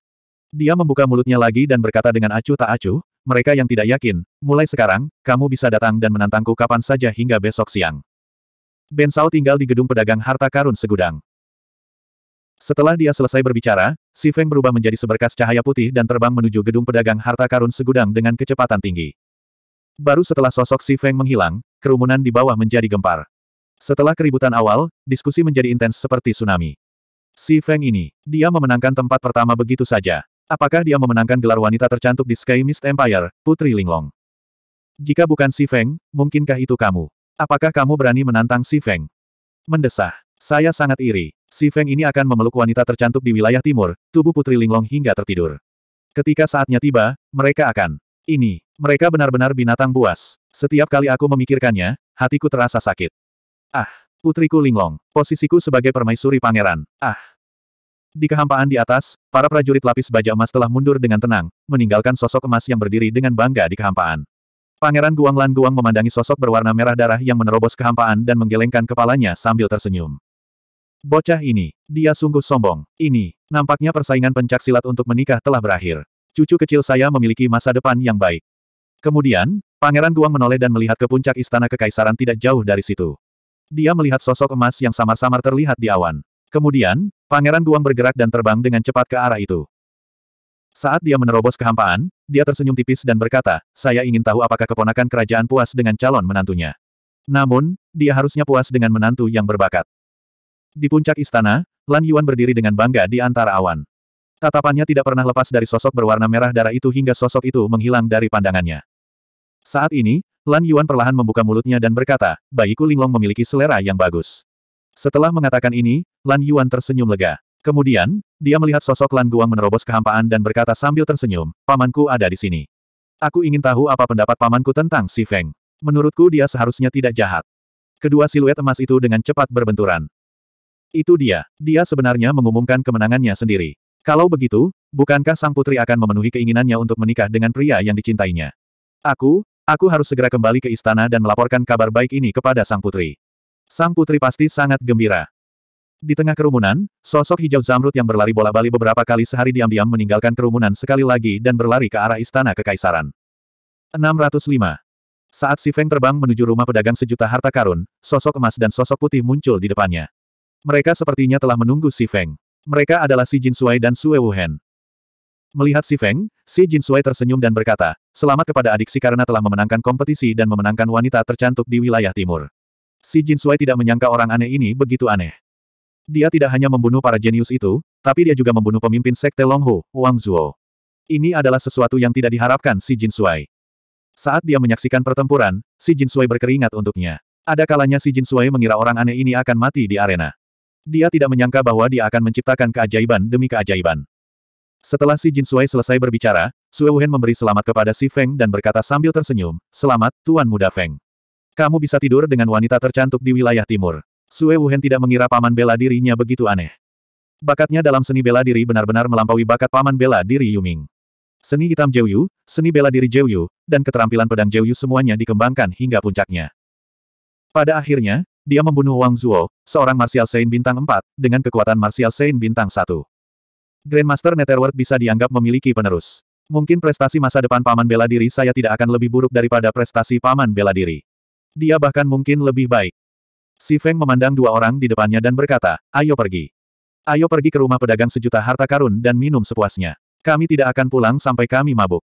Dia membuka mulutnya lagi dan berkata dengan acuh tak acuh, mereka yang tidak yakin, mulai sekarang, kamu bisa datang dan menantangku kapan saja hingga besok siang. Ben Sao tinggal di gedung pedagang harta karun segudang. Setelah dia selesai berbicara, Si Feng berubah menjadi seberkas cahaya putih dan terbang menuju gedung pedagang harta karun segudang dengan kecepatan tinggi. Baru setelah sosok Si Feng menghilang, kerumunan di bawah menjadi gempar. Setelah keributan awal, diskusi menjadi intens seperti tsunami. Si Feng ini, dia memenangkan tempat pertama begitu saja. Apakah dia memenangkan gelar wanita tercantik di Sky Mist Empire, Putri Linglong? Jika bukan Si Feng, mungkinkah itu kamu? Apakah kamu berani menantang Si Feng? Mendesah. Saya sangat iri. Si Feng ini akan memeluk wanita tercantik di wilayah timur, tubuh Putri Linglong hingga tertidur. Ketika saatnya tiba, mereka akan. Ini, mereka benar-benar binatang buas. Setiap kali aku memikirkannya, hatiku terasa sakit. Ah, putriku Linglong, posisiku sebagai permaisuri pangeran. Ah. Di kehampaan di atas, para prajurit lapis baja emas telah mundur dengan tenang, meninggalkan sosok emas yang berdiri dengan bangga di kehampaan. Pangeran Guang Guang memandangi sosok berwarna merah darah yang menerobos kehampaan dan menggelengkan kepalanya sambil tersenyum. Bocah ini, dia sungguh sombong. Ini, nampaknya persaingan pencaksilat untuk menikah telah berakhir. Cucu kecil saya memiliki masa depan yang baik. Kemudian, Pangeran Guang menoleh dan melihat ke puncak istana kekaisaran tidak jauh dari situ. Dia melihat sosok emas yang samar-samar terlihat di awan. Kemudian, Pangeran Guang bergerak dan terbang dengan cepat ke arah itu. Saat dia menerobos kehampaan, dia tersenyum tipis dan berkata, saya ingin tahu apakah keponakan kerajaan puas dengan calon menantunya. Namun, dia harusnya puas dengan menantu yang berbakat. Di puncak istana, Lan Yuan berdiri dengan bangga di antara awan. Tatapannya tidak pernah lepas dari sosok berwarna merah darah itu hingga sosok itu menghilang dari pandangannya. Saat ini, Lan Yuan perlahan membuka mulutnya dan berkata, bayiku Linglong memiliki selera yang bagus. Setelah mengatakan ini, Lan Yuan tersenyum lega. Kemudian, dia melihat sosok Lan Guang menerobos kehampaan dan berkata sambil tersenyum, pamanku ada di sini. Aku ingin tahu apa pendapat pamanku tentang si Feng. Menurutku dia seharusnya tidak jahat. Kedua siluet emas itu dengan cepat berbenturan. Itu dia, dia sebenarnya mengumumkan kemenangannya sendiri. Kalau begitu, bukankah sang putri akan memenuhi keinginannya untuk menikah dengan pria yang dicintainya? Aku, Aku harus segera kembali ke istana dan melaporkan kabar baik ini kepada sang putri. Sang putri pasti sangat gembira. Di tengah kerumunan, sosok hijau zamrud yang berlari bola-bali beberapa kali sehari diam-diam meninggalkan kerumunan sekali lagi dan berlari ke arah istana kekaisaran. 605. Saat Si Feng terbang menuju rumah pedagang sejuta harta karun, sosok emas dan sosok putih muncul di depannya. Mereka sepertinya telah menunggu Si Feng. Mereka adalah Si Jin Suai dan Sue Wuhen. Melihat Si Feng, Si Jin Sui tersenyum dan berkata, selamat kepada adik si karena telah memenangkan kompetisi dan memenangkan wanita tercantik di wilayah timur. Si Jin Sui tidak menyangka orang aneh ini begitu aneh. Dia tidak hanya membunuh para jenius itu, tapi dia juga membunuh pemimpin sekte Longhu, Wang Zhuo. Ini adalah sesuatu yang tidak diharapkan si Jin Sui. Saat dia menyaksikan pertempuran, si Jin Sui berkeringat untuknya. Ada kalanya si Jin Sui mengira orang aneh ini akan mati di arena. Dia tidak menyangka bahwa dia akan menciptakan keajaiban demi keajaiban. Setelah si Jin Suai selesai berbicara, Sue Wuhan memberi selamat kepada si Feng dan berkata sambil tersenyum, Selamat, Tuan Muda Feng. Kamu bisa tidur dengan wanita tercantik di wilayah timur. Sue Wuhan tidak mengira paman bela dirinya begitu aneh. Bakatnya dalam seni bela diri benar-benar melampaui bakat paman bela diri Yuming. Seni hitam Yu, seni bela diri Yu, dan keterampilan pedang Yu semuanya dikembangkan hingga puncaknya. Pada akhirnya, dia membunuh Wang Zuo, seorang Martial Saint bintang 4, dengan kekuatan Martial Saint bintang 1. Grandmaster Netherworld bisa dianggap memiliki penerus. Mungkin prestasi masa depan paman bela diri saya tidak akan lebih buruk daripada prestasi paman bela diri. Dia bahkan mungkin lebih baik. Si Feng memandang dua orang di depannya dan berkata, ayo pergi. Ayo pergi ke rumah pedagang sejuta harta karun dan minum sepuasnya. Kami tidak akan pulang sampai kami mabuk.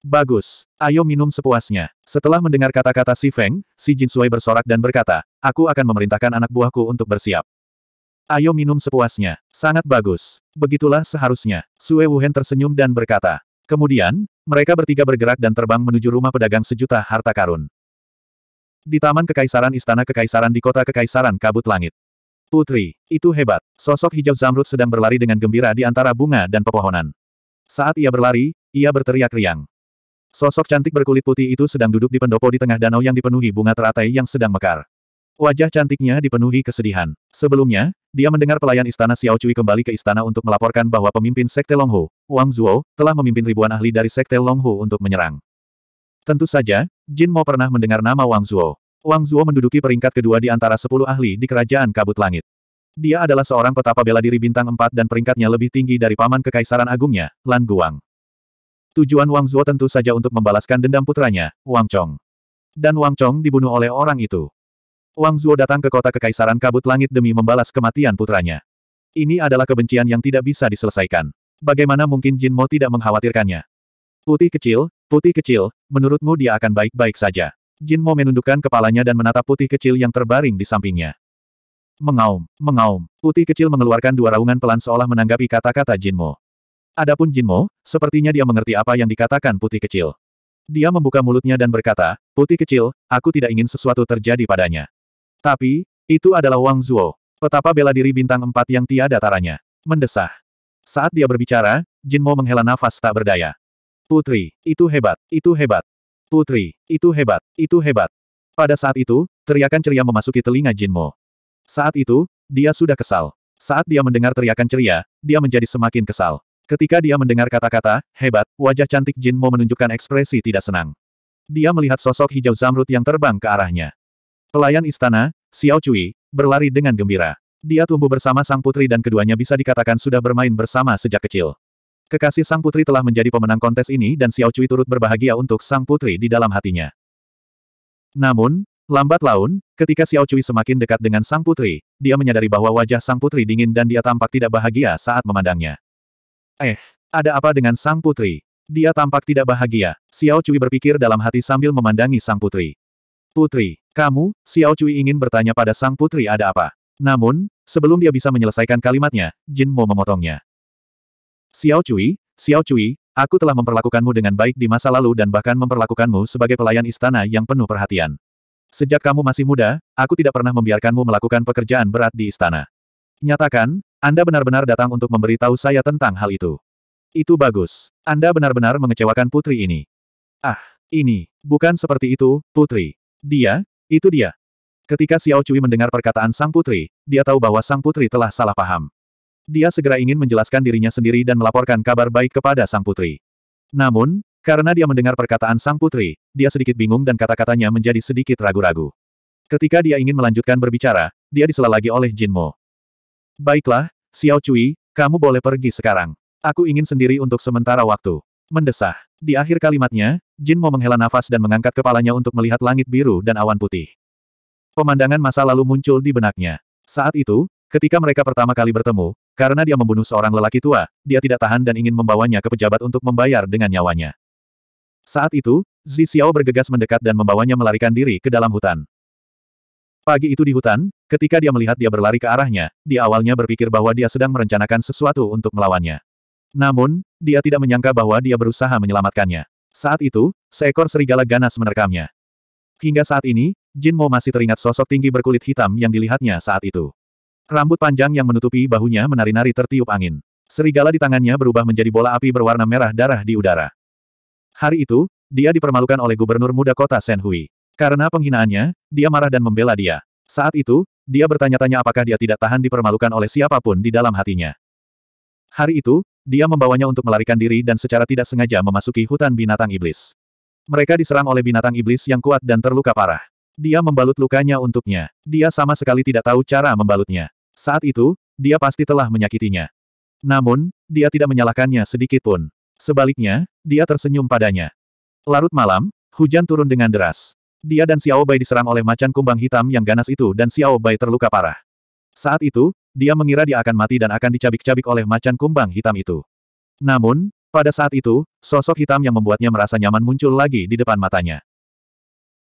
Bagus, ayo minum sepuasnya. Setelah mendengar kata-kata Si Feng, Si Jin Sui bersorak dan berkata, aku akan memerintahkan anak buahku untuk bersiap. Ayo minum sepuasnya. Sangat bagus. Begitulah seharusnya. Sue Wuhen tersenyum dan berkata. Kemudian, mereka bertiga bergerak dan terbang menuju rumah pedagang sejuta harta karun. Di Taman Kekaisaran Istana Kekaisaran di Kota Kekaisaran Kabut Langit. Putri, itu hebat. Sosok hijau zamrud sedang berlari dengan gembira di antara bunga dan pepohonan. Saat ia berlari, ia berteriak riang. Sosok cantik berkulit putih itu sedang duduk di pendopo di tengah danau yang dipenuhi bunga teratai yang sedang mekar. Wajah cantiknya dipenuhi kesedihan. Sebelumnya, dia mendengar pelayan istana Xiao Cui kembali ke istana untuk melaporkan bahwa pemimpin Sekte Longhu, Wang Zuo, telah memimpin ribuan ahli dari Sekte Longhu untuk menyerang. Tentu saja, Jin Mo pernah mendengar nama Wang Zuo. Wang Zuo menduduki peringkat kedua di antara sepuluh ahli di Kerajaan Kabut Langit. Dia adalah seorang petapa bela diri bintang empat dan peringkatnya lebih tinggi dari paman kekaisaran agungnya, Lan Guang. Tujuan Wang Zuo tentu saja untuk membalaskan dendam putranya, Wang Chong. Dan Wang Chong dibunuh oleh orang itu. Wang Zuo datang ke kota Kekaisaran Kabut Langit demi membalas kematian putranya. Ini adalah kebencian yang tidak bisa diselesaikan. Bagaimana mungkin Jin Mo tidak mengkhawatirkannya? Putih kecil, putih kecil, menurutmu dia akan baik-baik saja. Jin Mo menundukkan kepalanya dan menatap putih kecil yang terbaring di sampingnya. Mengaum, mengaum, putih kecil mengeluarkan dua raungan pelan seolah menanggapi kata-kata Jin Mo. Adapun Jin Mo, sepertinya dia mengerti apa yang dikatakan putih kecil. Dia membuka mulutnya dan berkata, Putih kecil, aku tidak ingin sesuatu terjadi padanya. Tapi, itu adalah Wang Zuo, petapa bela diri bintang empat yang tiada taranya. Mendesah. Saat dia berbicara, Jin Mo menghela nafas tak berdaya. Putri, itu hebat, itu hebat. Putri, itu hebat, itu hebat. Pada saat itu, teriakan ceria memasuki telinga Jin Mo. Saat itu, dia sudah kesal. Saat dia mendengar teriakan ceria, dia menjadi semakin kesal. Ketika dia mendengar kata-kata, hebat, wajah cantik Jin Mo menunjukkan ekspresi tidak senang. Dia melihat sosok hijau zamrud yang terbang ke arahnya. Pelayan istana, Xiao Cui, berlari dengan gembira. Dia tumbuh bersama sang putri dan keduanya bisa dikatakan sudah bermain bersama sejak kecil. Kekasih sang putri telah menjadi pemenang kontes ini dan Xiao Cui turut berbahagia untuk sang putri di dalam hatinya. Namun, lambat laun, ketika Xiao Cui semakin dekat dengan sang putri, dia menyadari bahwa wajah sang putri dingin dan dia tampak tidak bahagia saat memandangnya. Eh, ada apa dengan sang putri? Dia tampak tidak bahagia. Xiao Cui berpikir dalam hati sambil memandangi sang putri. Putri, kamu, Xiao Cui ingin bertanya pada sang putri ada apa. Namun, sebelum dia bisa menyelesaikan kalimatnya, Jin Mo memotongnya. Xiao Cui, Xiao Cui, aku telah memperlakukanmu dengan baik di masa lalu dan bahkan memperlakukanmu sebagai pelayan istana yang penuh perhatian. Sejak kamu masih muda, aku tidak pernah membiarkanmu melakukan pekerjaan berat di istana. Nyatakan, Anda benar-benar datang untuk memberitahu saya tentang hal itu. Itu bagus. Anda benar-benar mengecewakan putri ini. Ah, ini, bukan seperti itu, putri. Dia, itu dia. Ketika Xiao Cui mendengar perkataan sang putri, dia tahu bahwa sang putri telah salah paham. Dia segera ingin menjelaskan dirinya sendiri dan melaporkan kabar baik kepada sang putri. Namun, karena dia mendengar perkataan sang putri, dia sedikit bingung dan kata-katanya menjadi sedikit ragu-ragu. Ketika dia ingin melanjutkan berbicara, dia disela lagi oleh Jin Mo. Baiklah, Xiao Cui, kamu boleh pergi sekarang. Aku ingin sendiri untuk sementara waktu. Mendesah. Di akhir kalimatnya, Jin Mo menghela nafas dan mengangkat kepalanya untuk melihat langit biru dan awan putih. Pemandangan masa lalu muncul di benaknya. Saat itu, ketika mereka pertama kali bertemu, karena dia membunuh seorang lelaki tua, dia tidak tahan dan ingin membawanya ke pejabat untuk membayar dengan nyawanya. Saat itu, Zi Xiao bergegas mendekat dan membawanya melarikan diri ke dalam hutan. Pagi itu di hutan, ketika dia melihat dia berlari ke arahnya, dia awalnya berpikir bahwa dia sedang merencanakan sesuatu untuk melawannya. Namun, dia tidak menyangka bahwa dia berusaha menyelamatkannya. Saat itu, seekor serigala ganas menerkamnya. Hingga saat ini, Jin Mo masih teringat sosok tinggi berkulit hitam yang dilihatnya saat itu. Rambut panjang yang menutupi bahunya menari-nari tertiup angin. Serigala di tangannya berubah menjadi bola api berwarna merah darah di udara. Hari itu, dia dipermalukan oleh gubernur muda kota Senhui. Karena penghinaannya, dia marah dan membela dia. Saat itu, dia bertanya-tanya apakah dia tidak tahan dipermalukan oleh siapapun di dalam hatinya. Hari itu, dia membawanya untuk melarikan diri dan secara tidak sengaja memasuki hutan binatang iblis. Mereka diserang oleh binatang iblis yang kuat dan terluka parah. Dia membalut lukanya untuknya. Dia sama sekali tidak tahu cara membalutnya. Saat itu, dia pasti telah menyakitinya. Namun, dia tidak menyalahkannya sedikit pun. Sebaliknya, dia tersenyum padanya. Larut malam, hujan turun dengan deras. Dia dan Xiao Bai diserang oleh macan kumbang hitam yang ganas itu dan Xiao Bai terluka parah. Saat itu, dia mengira dia akan mati dan akan dicabik-cabik oleh macan kumbang hitam itu. Namun, pada saat itu, sosok hitam yang membuatnya merasa nyaman muncul lagi di depan matanya.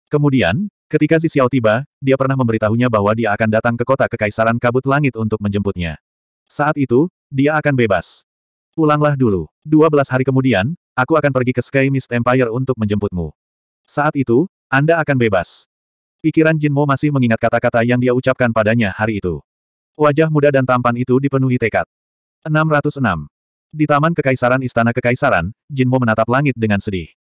Kemudian, ketika si Xiao tiba, dia pernah memberitahunya bahwa dia akan datang ke kota Kekaisaran Kabut Langit untuk menjemputnya. Saat itu, dia akan bebas. Pulanglah dulu. 12 hari kemudian, aku akan pergi ke Sky Mist Empire untuk menjemputmu. Saat itu, Anda akan bebas. Pikiran Jinmo masih mengingat kata-kata yang dia ucapkan padanya hari itu. Wajah muda dan tampan itu dipenuhi tekad. 606. Di Taman Kekaisaran Istana Kekaisaran, Jinmo menatap langit dengan sedih.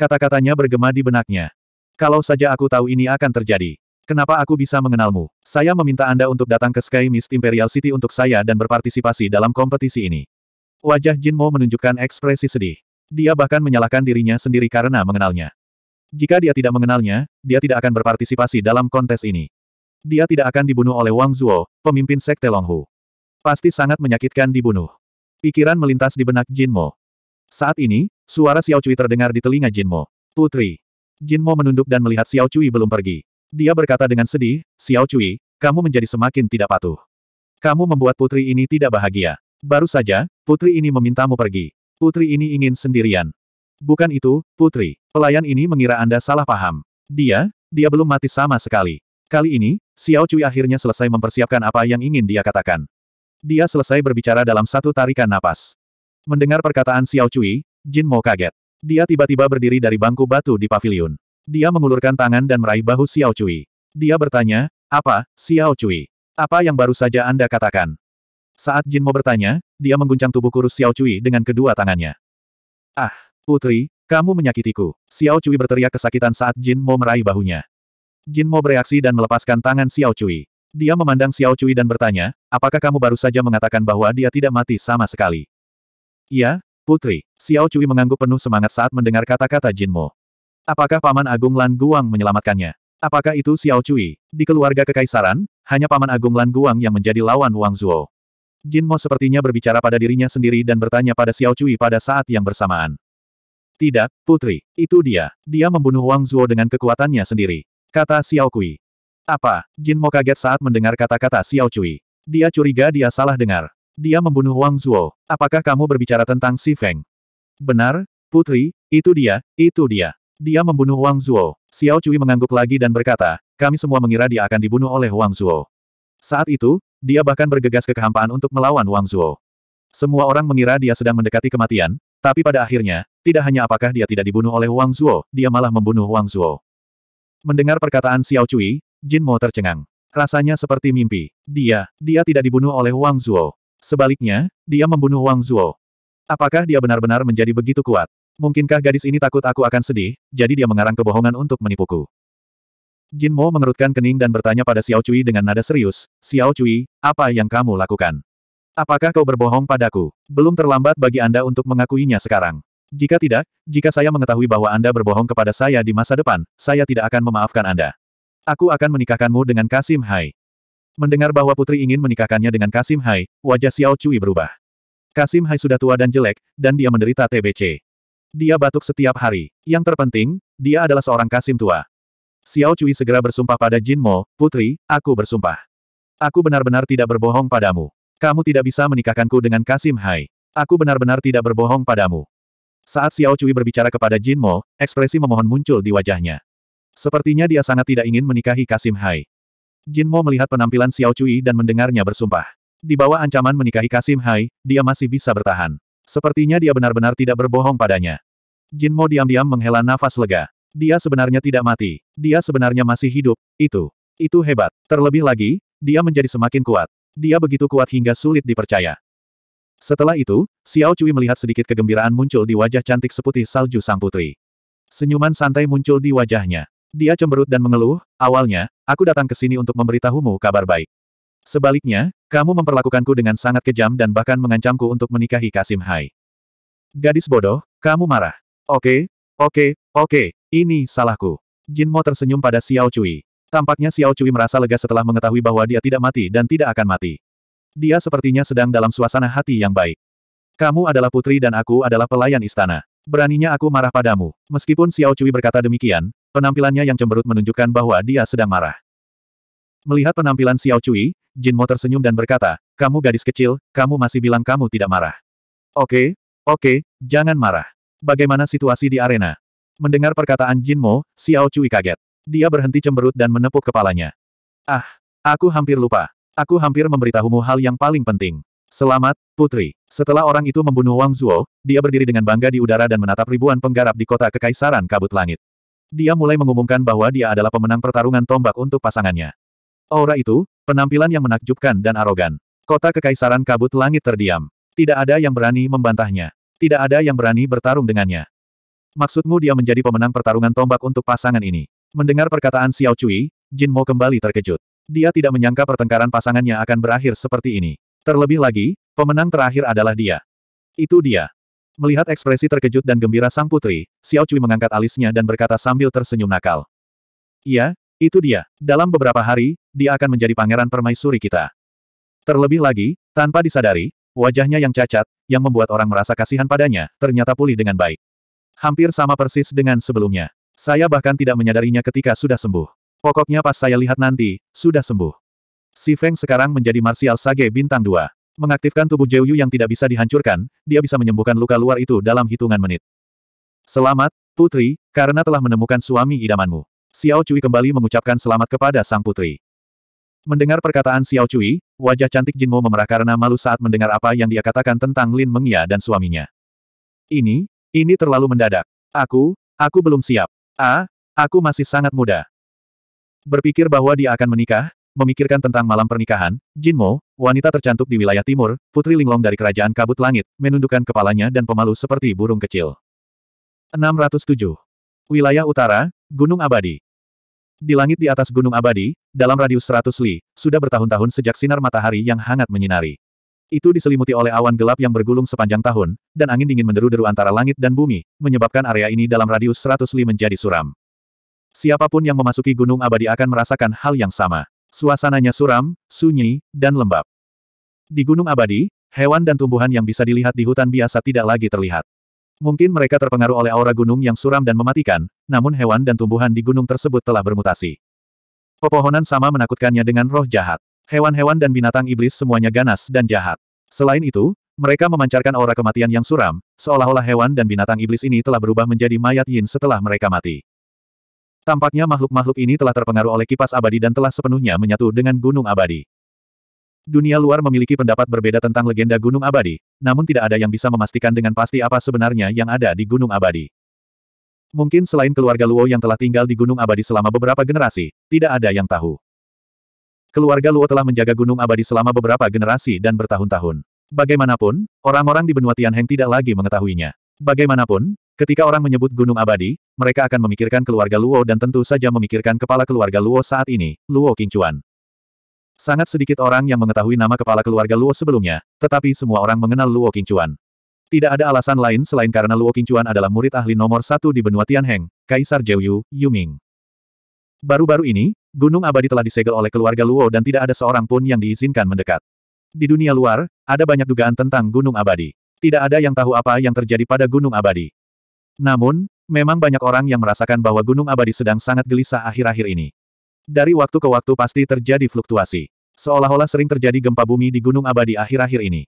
Kata-katanya bergema di benaknya. Kalau saja aku tahu ini akan terjadi. Kenapa aku bisa mengenalmu? Saya meminta Anda untuk datang ke Sky Mist Imperial City untuk saya dan berpartisipasi dalam kompetisi ini. Wajah Jinmo menunjukkan ekspresi sedih. Dia bahkan menyalahkan dirinya sendiri karena mengenalnya. Jika dia tidak mengenalnya, dia tidak akan berpartisipasi dalam kontes ini. Dia tidak akan dibunuh oleh Wang Zuo, pemimpin sekte Longhu. Pasti sangat menyakitkan dibunuh. Pikiran melintas di benak Jinmo. Saat ini, suara Xiao Cui terdengar di telinga Jinmo. Putri. Jinmo menunduk dan melihat Xiao Cui belum pergi. Dia berkata dengan sedih, Xiao Cui, kamu menjadi semakin tidak patuh. Kamu membuat putri ini tidak bahagia. Baru saja, putri ini memintamu pergi. Putri ini ingin sendirian. Bukan itu, putri. Pelayan ini mengira Anda salah paham. Dia, dia belum mati sama sekali. Kali ini, Xiao Cui akhirnya selesai mempersiapkan apa yang ingin dia katakan. Dia selesai berbicara dalam satu tarikan napas. Mendengar perkataan Xiao Cui, Jin Mo kaget. Dia tiba-tiba berdiri dari bangku batu di pavilion. Dia mengulurkan tangan dan meraih bahu Xiao Cui. Dia bertanya, apa, Xiao Cui? Apa yang baru saja Anda katakan? Saat Jin Mo bertanya, dia mengguncang tubuh kurus Xiao Cui dengan kedua tangannya. Ah, putri, kamu menyakitiku. Xiao Cui berteriak kesakitan saat Jin Mo meraih bahunya. Jin Mo bereaksi dan melepaskan tangan Xiao Cui. Dia memandang Xiao Cui dan bertanya, apakah kamu baru saja mengatakan bahwa dia tidak mati sama sekali? "Ya, putri. Xiao Cui mengangguk penuh semangat saat mendengar kata-kata Jin Mo. Apakah Paman Agung Lan Guang menyelamatkannya? Apakah itu Xiao Cui? Di keluarga kekaisaran, hanya Paman Agung Lan Guang yang menjadi lawan Wang Zhuo. Mo sepertinya berbicara pada dirinya sendiri dan bertanya pada Xiao Cui pada saat yang bersamaan. Tidak, putri. Itu dia. Dia membunuh Wang Zuo dengan kekuatannya sendiri. Kata Xiao Kui. Apa? Jin Mo kaget saat mendengar kata-kata Xiao Cui. Dia curiga dia salah dengar. Dia membunuh Wang Zhuo. Apakah kamu berbicara tentang Si Feng? Benar, Putri, itu dia, itu dia. Dia membunuh Wang Zhuo. Xiao Cui mengangguk lagi dan berkata, kami semua mengira dia akan dibunuh oleh Wang Zhuo. Saat itu, dia bahkan bergegas ke kehampaan untuk melawan Wang Zhuo. Semua orang mengira dia sedang mendekati kematian, tapi pada akhirnya, tidak hanya apakah dia tidak dibunuh oleh Wang Zhuo, dia malah membunuh Wang Zhuo. Mendengar perkataan Xiao Cui, Jin Mo tercengang. Rasanya seperti mimpi. Dia, dia tidak dibunuh oleh Wang Zhuo. Sebaliknya, dia membunuh Wang Zhuo. Apakah dia benar-benar menjadi begitu kuat? Mungkinkah gadis ini takut aku akan sedih, jadi dia mengarang kebohongan untuk menipuku. Jin Mo mengerutkan kening dan bertanya pada Xiao Cui dengan nada serius, Xiao Cui, apa yang kamu lakukan? Apakah kau berbohong padaku? Belum terlambat bagi Anda untuk mengakuinya sekarang. Jika tidak, jika saya mengetahui bahwa Anda berbohong kepada saya di masa depan, saya tidak akan memaafkan Anda. Aku akan menikahkanmu dengan Kasim Hai. Mendengar bahwa putri ingin menikahkannya dengan Kasim Hai, wajah Xiao Cui berubah. Kasim Hai sudah tua dan jelek, dan dia menderita TBC. Dia batuk setiap hari. Yang terpenting, dia adalah seorang Kasim tua. Xiao Cui segera bersumpah pada Jin Mo, Putri, aku bersumpah. Aku benar-benar tidak berbohong padamu. Kamu tidak bisa menikahkanku dengan Kasim Hai. Aku benar-benar tidak berbohong padamu. Saat Xiao Cui berbicara kepada Jin Mo, ekspresi memohon muncul di wajahnya. Sepertinya dia sangat tidak ingin menikahi Kasim Hai. Jin Mo melihat penampilan Xiao Cui dan mendengarnya bersumpah. Di bawah ancaman menikahi Kasim Hai, dia masih bisa bertahan. Sepertinya dia benar-benar tidak berbohong padanya. Jin Mo diam-diam menghela nafas lega. Dia sebenarnya tidak mati. Dia sebenarnya masih hidup. Itu. Itu hebat. Terlebih lagi, dia menjadi semakin kuat. Dia begitu kuat hingga sulit dipercaya. Setelah itu, Xiao Cui melihat sedikit kegembiraan muncul di wajah cantik seputih salju sang putri. Senyuman santai muncul di wajahnya. Dia cemberut dan mengeluh, awalnya, aku datang ke sini untuk memberitahumu kabar baik. Sebaliknya, kamu memperlakukanku dengan sangat kejam dan bahkan mengancamku untuk menikahi Kasim Hai. Gadis bodoh, kamu marah. Oke, oke, oke, ini salahku. Jin Mo tersenyum pada Xiao Cui. Tampaknya Xiao Cui merasa lega setelah mengetahui bahwa dia tidak mati dan tidak akan mati. Dia sepertinya sedang dalam suasana hati yang baik. Kamu adalah putri dan aku adalah pelayan istana. Beraninya aku marah padamu. Meskipun Xiao Cui berkata demikian, penampilannya yang cemberut menunjukkan bahwa dia sedang marah. Melihat penampilan Xiao Cui, Jin Mo tersenyum dan berkata, kamu gadis kecil, kamu masih bilang kamu tidak marah. Oke, oke, jangan marah. Bagaimana situasi di arena? Mendengar perkataan Jin Mo, Xiao Cui kaget. Dia berhenti cemberut dan menepuk kepalanya. Ah, aku hampir lupa. Aku hampir memberitahumu hal yang paling penting. Selamat, Putri. Setelah orang itu membunuh Wang Zuo, dia berdiri dengan bangga di udara dan menatap ribuan penggarap di kota Kekaisaran Kabut Langit. Dia mulai mengumumkan bahwa dia adalah pemenang pertarungan tombak untuk pasangannya. Aura itu, penampilan yang menakjubkan dan arogan. Kota Kekaisaran Kabut Langit terdiam. Tidak ada yang berani membantahnya. Tidak ada yang berani bertarung dengannya. Maksudmu dia menjadi pemenang pertarungan tombak untuk pasangan ini? Mendengar perkataan Xiao Cui, Jin Mo kembali terkejut. Dia tidak menyangka pertengkaran pasangannya akan berakhir seperti ini. Terlebih lagi, pemenang terakhir adalah dia. Itu dia. Melihat ekspresi terkejut dan gembira sang putri, Xiao Cui mengangkat alisnya dan berkata sambil tersenyum nakal. Iya, itu dia. Dalam beberapa hari, dia akan menjadi pangeran permaisuri kita. Terlebih lagi, tanpa disadari, wajahnya yang cacat, yang membuat orang merasa kasihan padanya, ternyata pulih dengan baik. Hampir sama persis dengan sebelumnya. Saya bahkan tidak menyadarinya ketika sudah sembuh. Pokoknya pas saya lihat nanti, sudah sembuh. Si Feng sekarang menjadi Martial Sage bintang 2. Mengaktifkan tubuh Yu yang tidak bisa dihancurkan, dia bisa menyembuhkan luka luar itu dalam hitungan menit. Selamat, Putri, karena telah menemukan suami idamanmu. Xiao Cui kembali mengucapkan selamat kepada sang putri. Mendengar perkataan Xiao Cui, wajah cantik Jinmo memerah karena malu saat mendengar apa yang dia katakan tentang Lin Mengya dan suaminya. Ini, ini terlalu mendadak. Aku, aku belum siap. Ah, aku masih sangat muda. Berpikir bahwa dia akan menikah, memikirkan tentang malam pernikahan, Jin Mo, wanita tercantik di wilayah timur, putri linglong dari kerajaan kabut langit, menundukkan kepalanya dan pemalu seperti burung kecil. 607. Wilayah utara, Gunung Abadi. Di langit di atas Gunung Abadi, dalam radius 100 li, sudah bertahun-tahun sejak sinar matahari yang hangat menyinari. Itu diselimuti oleh awan gelap yang bergulung sepanjang tahun, dan angin dingin menderu-deru antara langit dan bumi, menyebabkan area ini dalam radius 100 li menjadi suram. Siapapun yang memasuki Gunung Abadi akan merasakan hal yang sama. Suasananya suram, sunyi, dan lembab. Di Gunung Abadi, hewan dan tumbuhan yang bisa dilihat di hutan biasa tidak lagi terlihat. Mungkin mereka terpengaruh oleh aura gunung yang suram dan mematikan, namun hewan dan tumbuhan di gunung tersebut telah bermutasi. Pepohonan sama menakutkannya dengan roh jahat. Hewan-hewan dan binatang iblis semuanya ganas dan jahat. Selain itu, mereka memancarkan aura kematian yang suram, seolah-olah hewan dan binatang iblis ini telah berubah menjadi mayat yin setelah mereka mati. Tampaknya makhluk-makhluk ini telah terpengaruh oleh kipas abadi dan telah sepenuhnya menyatu dengan gunung abadi. Dunia luar memiliki pendapat berbeda tentang legenda Gunung Abadi, namun tidak ada yang bisa memastikan dengan pasti apa sebenarnya yang ada di Gunung Abadi. Mungkin selain keluarga Luo yang telah tinggal di Gunung Abadi selama beberapa generasi, tidak ada yang tahu. Keluarga Luo telah menjaga Gunung Abadi selama beberapa generasi dan bertahun-tahun. Bagaimanapun, orang-orang di benua Tianheng tidak lagi mengetahuinya. Bagaimanapun, Ketika orang menyebut Gunung Abadi, mereka akan memikirkan keluarga Luo dan tentu saja memikirkan kepala keluarga Luo saat ini, Luo Qingchuan. Sangat sedikit orang yang mengetahui nama kepala keluarga Luo sebelumnya, tetapi semua orang mengenal Luo Qingchuan. Tidak ada alasan lain selain karena Luo Qingchuan adalah murid ahli nomor satu di benua Tianheng, Kaisar Yu Yuming. Baru-baru ini, Gunung Abadi telah disegel oleh keluarga Luo dan tidak ada seorang pun yang diizinkan mendekat. Di dunia luar, ada banyak dugaan tentang Gunung Abadi. Tidak ada yang tahu apa yang terjadi pada Gunung Abadi. Namun, memang banyak orang yang merasakan bahwa Gunung Abadi sedang sangat gelisah akhir-akhir ini. Dari waktu ke waktu pasti terjadi fluktuasi. Seolah-olah sering terjadi gempa bumi di Gunung Abadi akhir-akhir ini.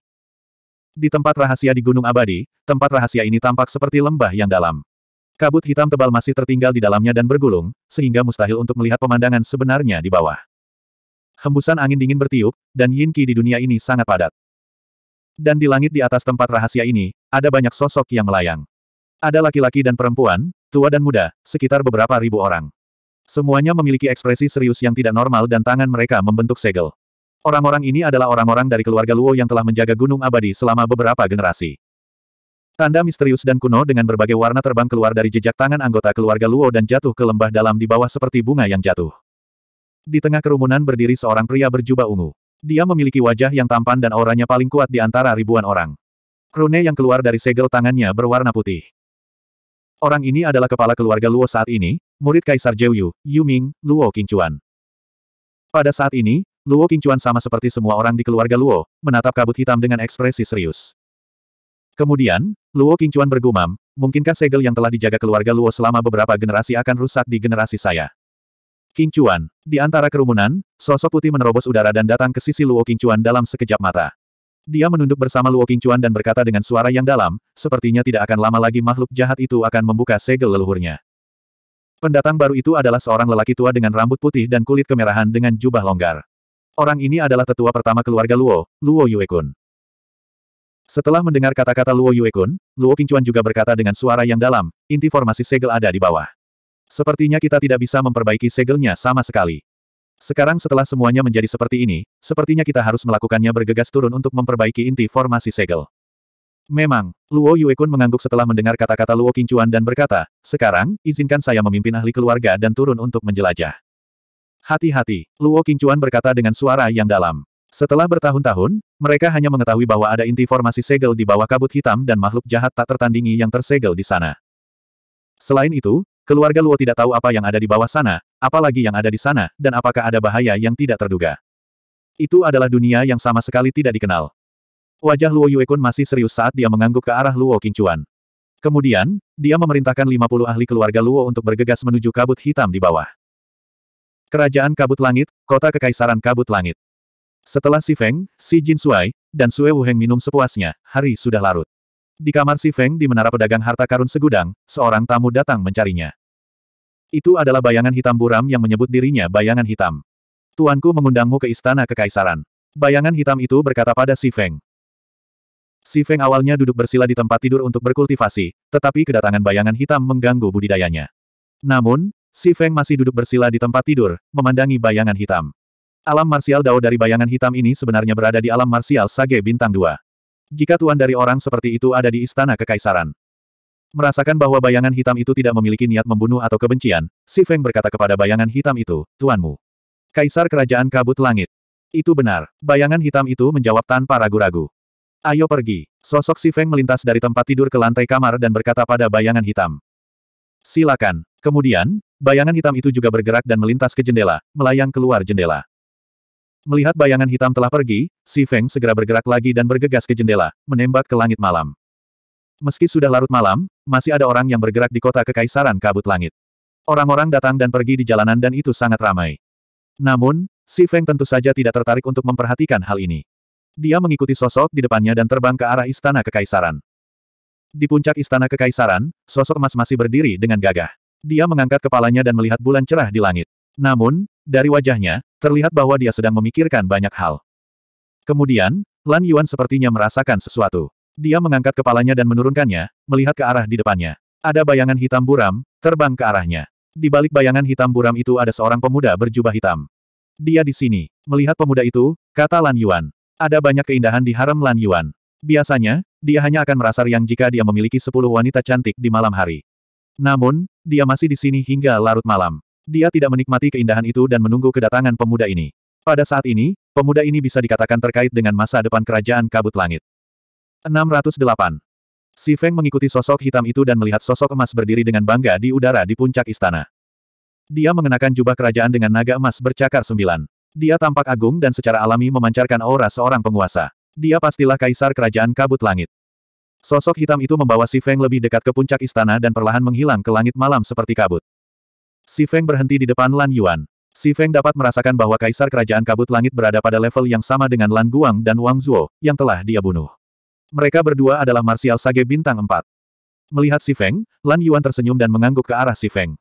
Di tempat rahasia di Gunung Abadi, tempat rahasia ini tampak seperti lembah yang dalam. Kabut hitam tebal masih tertinggal di dalamnya dan bergulung, sehingga mustahil untuk melihat pemandangan sebenarnya di bawah. Hembusan angin dingin bertiup, dan yin qi di dunia ini sangat padat. Dan di langit di atas tempat rahasia ini, ada banyak sosok yang melayang. Ada laki-laki dan perempuan, tua dan muda, sekitar beberapa ribu orang. Semuanya memiliki ekspresi serius yang tidak normal dan tangan mereka membentuk segel. Orang-orang ini adalah orang-orang dari keluarga Luo yang telah menjaga Gunung Abadi selama beberapa generasi. Tanda misterius dan kuno dengan berbagai warna terbang keluar dari jejak tangan anggota keluarga Luo dan jatuh ke lembah dalam di bawah seperti bunga yang jatuh. Di tengah kerumunan berdiri seorang pria berjubah ungu. Dia memiliki wajah yang tampan dan auranya paling kuat di antara ribuan orang. Rune yang keluar dari segel tangannya berwarna putih. Orang ini adalah kepala keluarga Luo saat ini, murid Kaisar Yu, Ming, Luo Qingchuan. Pada saat ini, Luo Qingchuan sama seperti semua orang di keluarga Luo, menatap kabut hitam dengan ekspresi serius. Kemudian, Luo Qingchuan bergumam, mungkinkah segel yang telah dijaga keluarga Luo selama beberapa generasi akan rusak di generasi saya? Qingchuan, di antara kerumunan, sosok putih menerobos udara dan datang ke sisi Luo Qingchuan dalam sekejap mata. Dia menunduk bersama Luo Qingchuan dan berkata dengan suara yang dalam, sepertinya tidak akan lama lagi makhluk jahat itu akan membuka segel leluhurnya. Pendatang baru itu adalah seorang lelaki tua dengan rambut putih dan kulit kemerahan dengan jubah longgar. Orang ini adalah tetua pertama keluarga Luo, Luo Yuekun. Setelah mendengar kata-kata Luo Yuekun, Luo Qingchuan juga berkata dengan suara yang dalam, inti formasi segel ada di bawah. Sepertinya kita tidak bisa memperbaiki segelnya sama sekali. Sekarang setelah semuanya menjadi seperti ini, sepertinya kita harus melakukannya bergegas turun untuk memperbaiki inti formasi segel. Memang, Luo Yuekun mengangguk setelah mendengar kata-kata Luo Qingchuan dan berkata, sekarang, izinkan saya memimpin ahli keluarga dan turun untuk menjelajah. Hati-hati, Luo Qingchuan berkata dengan suara yang dalam. Setelah bertahun-tahun, mereka hanya mengetahui bahwa ada inti formasi segel di bawah kabut hitam dan makhluk jahat tak tertandingi yang tersegel di sana. Selain itu, Keluarga Luo tidak tahu apa yang ada di bawah sana, apalagi yang ada di sana, dan apakah ada bahaya yang tidak terduga. Itu adalah dunia yang sama sekali tidak dikenal. Wajah Luo Yuekun masih serius saat dia mengangguk ke arah Luo Qingchuan. Kemudian, dia memerintahkan 50 ahli keluarga Luo untuk bergegas menuju kabut hitam di bawah. Kerajaan Kabut Langit, Kota Kekaisaran Kabut Langit. Setelah Si Feng, Si Jin Sui, dan Sue Wuheng minum sepuasnya, hari sudah larut. Di kamar Si Feng di menara pedagang harta karun segudang, seorang tamu datang mencarinya. Itu adalah bayangan hitam buram yang menyebut dirinya bayangan hitam. Tuanku mengundangmu ke istana kekaisaran. Bayangan hitam itu berkata pada Si Feng. Si Feng awalnya duduk bersila di tempat tidur untuk berkultivasi, tetapi kedatangan bayangan hitam mengganggu budidayanya. Namun, Si Feng masih duduk bersila di tempat tidur, memandangi bayangan hitam. Alam marsial Dao dari bayangan hitam ini sebenarnya berada di alam marsial Sage Bintang 2. Jika tuan dari orang seperti itu ada di istana kekaisaran. Merasakan bahwa bayangan hitam itu tidak memiliki niat membunuh atau kebencian, Si Feng berkata kepada bayangan hitam itu, Tuanmu. Kaisar Kerajaan Kabut Langit. Itu benar. Bayangan hitam itu menjawab tanpa ragu-ragu. Ayo pergi. Sosok Si Feng melintas dari tempat tidur ke lantai kamar dan berkata pada bayangan hitam. Silakan. Kemudian, bayangan hitam itu juga bergerak dan melintas ke jendela, melayang keluar jendela. Melihat bayangan hitam telah pergi, Si Feng segera bergerak lagi dan bergegas ke jendela, menembak ke langit malam. Meski sudah larut malam, masih ada orang yang bergerak di kota kekaisaran kabut langit. Orang-orang datang dan pergi di jalanan dan itu sangat ramai. Namun, Si Feng tentu saja tidak tertarik untuk memperhatikan hal ini. Dia mengikuti sosok di depannya dan terbang ke arah istana kekaisaran. Di puncak istana kekaisaran, sosok emas masih berdiri dengan gagah. Dia mengangkat kepalanya dan melihat bulan cerah di langit. Namun, dari wajahnya, terlihat bahwa dia sedang memikirkan banyak hal. Kemudian, Lan Yuan sepertinya merasakan sesuatu. Dia mengangkat kepalanya dan menurunkannya, melihat ke arah di depannya. Ada bayangan hitam buram, terbang ke arahnya. Di balik bayangan hitam buram itu ada seorang pemuda berjubah hitam. Dia di sini. Melihat pemuda itu, kata Lan Yuan. Ada banyak keindahan di harem Lan Yuan. Biasanya, dia hanya akan merasa riang jika dia memiliki sepuluh wanita cantik di malam hari. Namun, dia masih di sini hingga larut malam. Dia tidak menikmati keindahan itu dan menunggu kedatangan pemuda ini. Pada saat ini, pemuda ini bisa dikatakan terkait dengan masa depan kerajaan kabut langit. 608. Si Feng mengikuti sosok hitam itu dan melihat sosok emas berdiri dengan bangga di udara di puncak istana. Dia mengenakan jubah kerajaan dengan naga emas bercakar sembilan. Dia tampak agung dan secara alami memancarkan aura seorang penguasa. Dia pastilah kaisar kerajaan kabut langit. Sosok hitam itu membawa Si Feng lebih dekat ke puncak istana dan perlahan menghilang ke langit malam seperti kabut. Si Feng berhenti di depan Lan Yuan. Si Feng dapat merasakan bahwa Kaisar Kerajaan Kabut Langit berada pada level yang sama dengan Lan Guang dan Wang Zhuo, yang telah dia bunuh. Mereka berdua adalah Martial Sage Bintang 4. Melihat Si Feng, Lan Yuan tersenyum dan mengangguk ke arah Si Feng.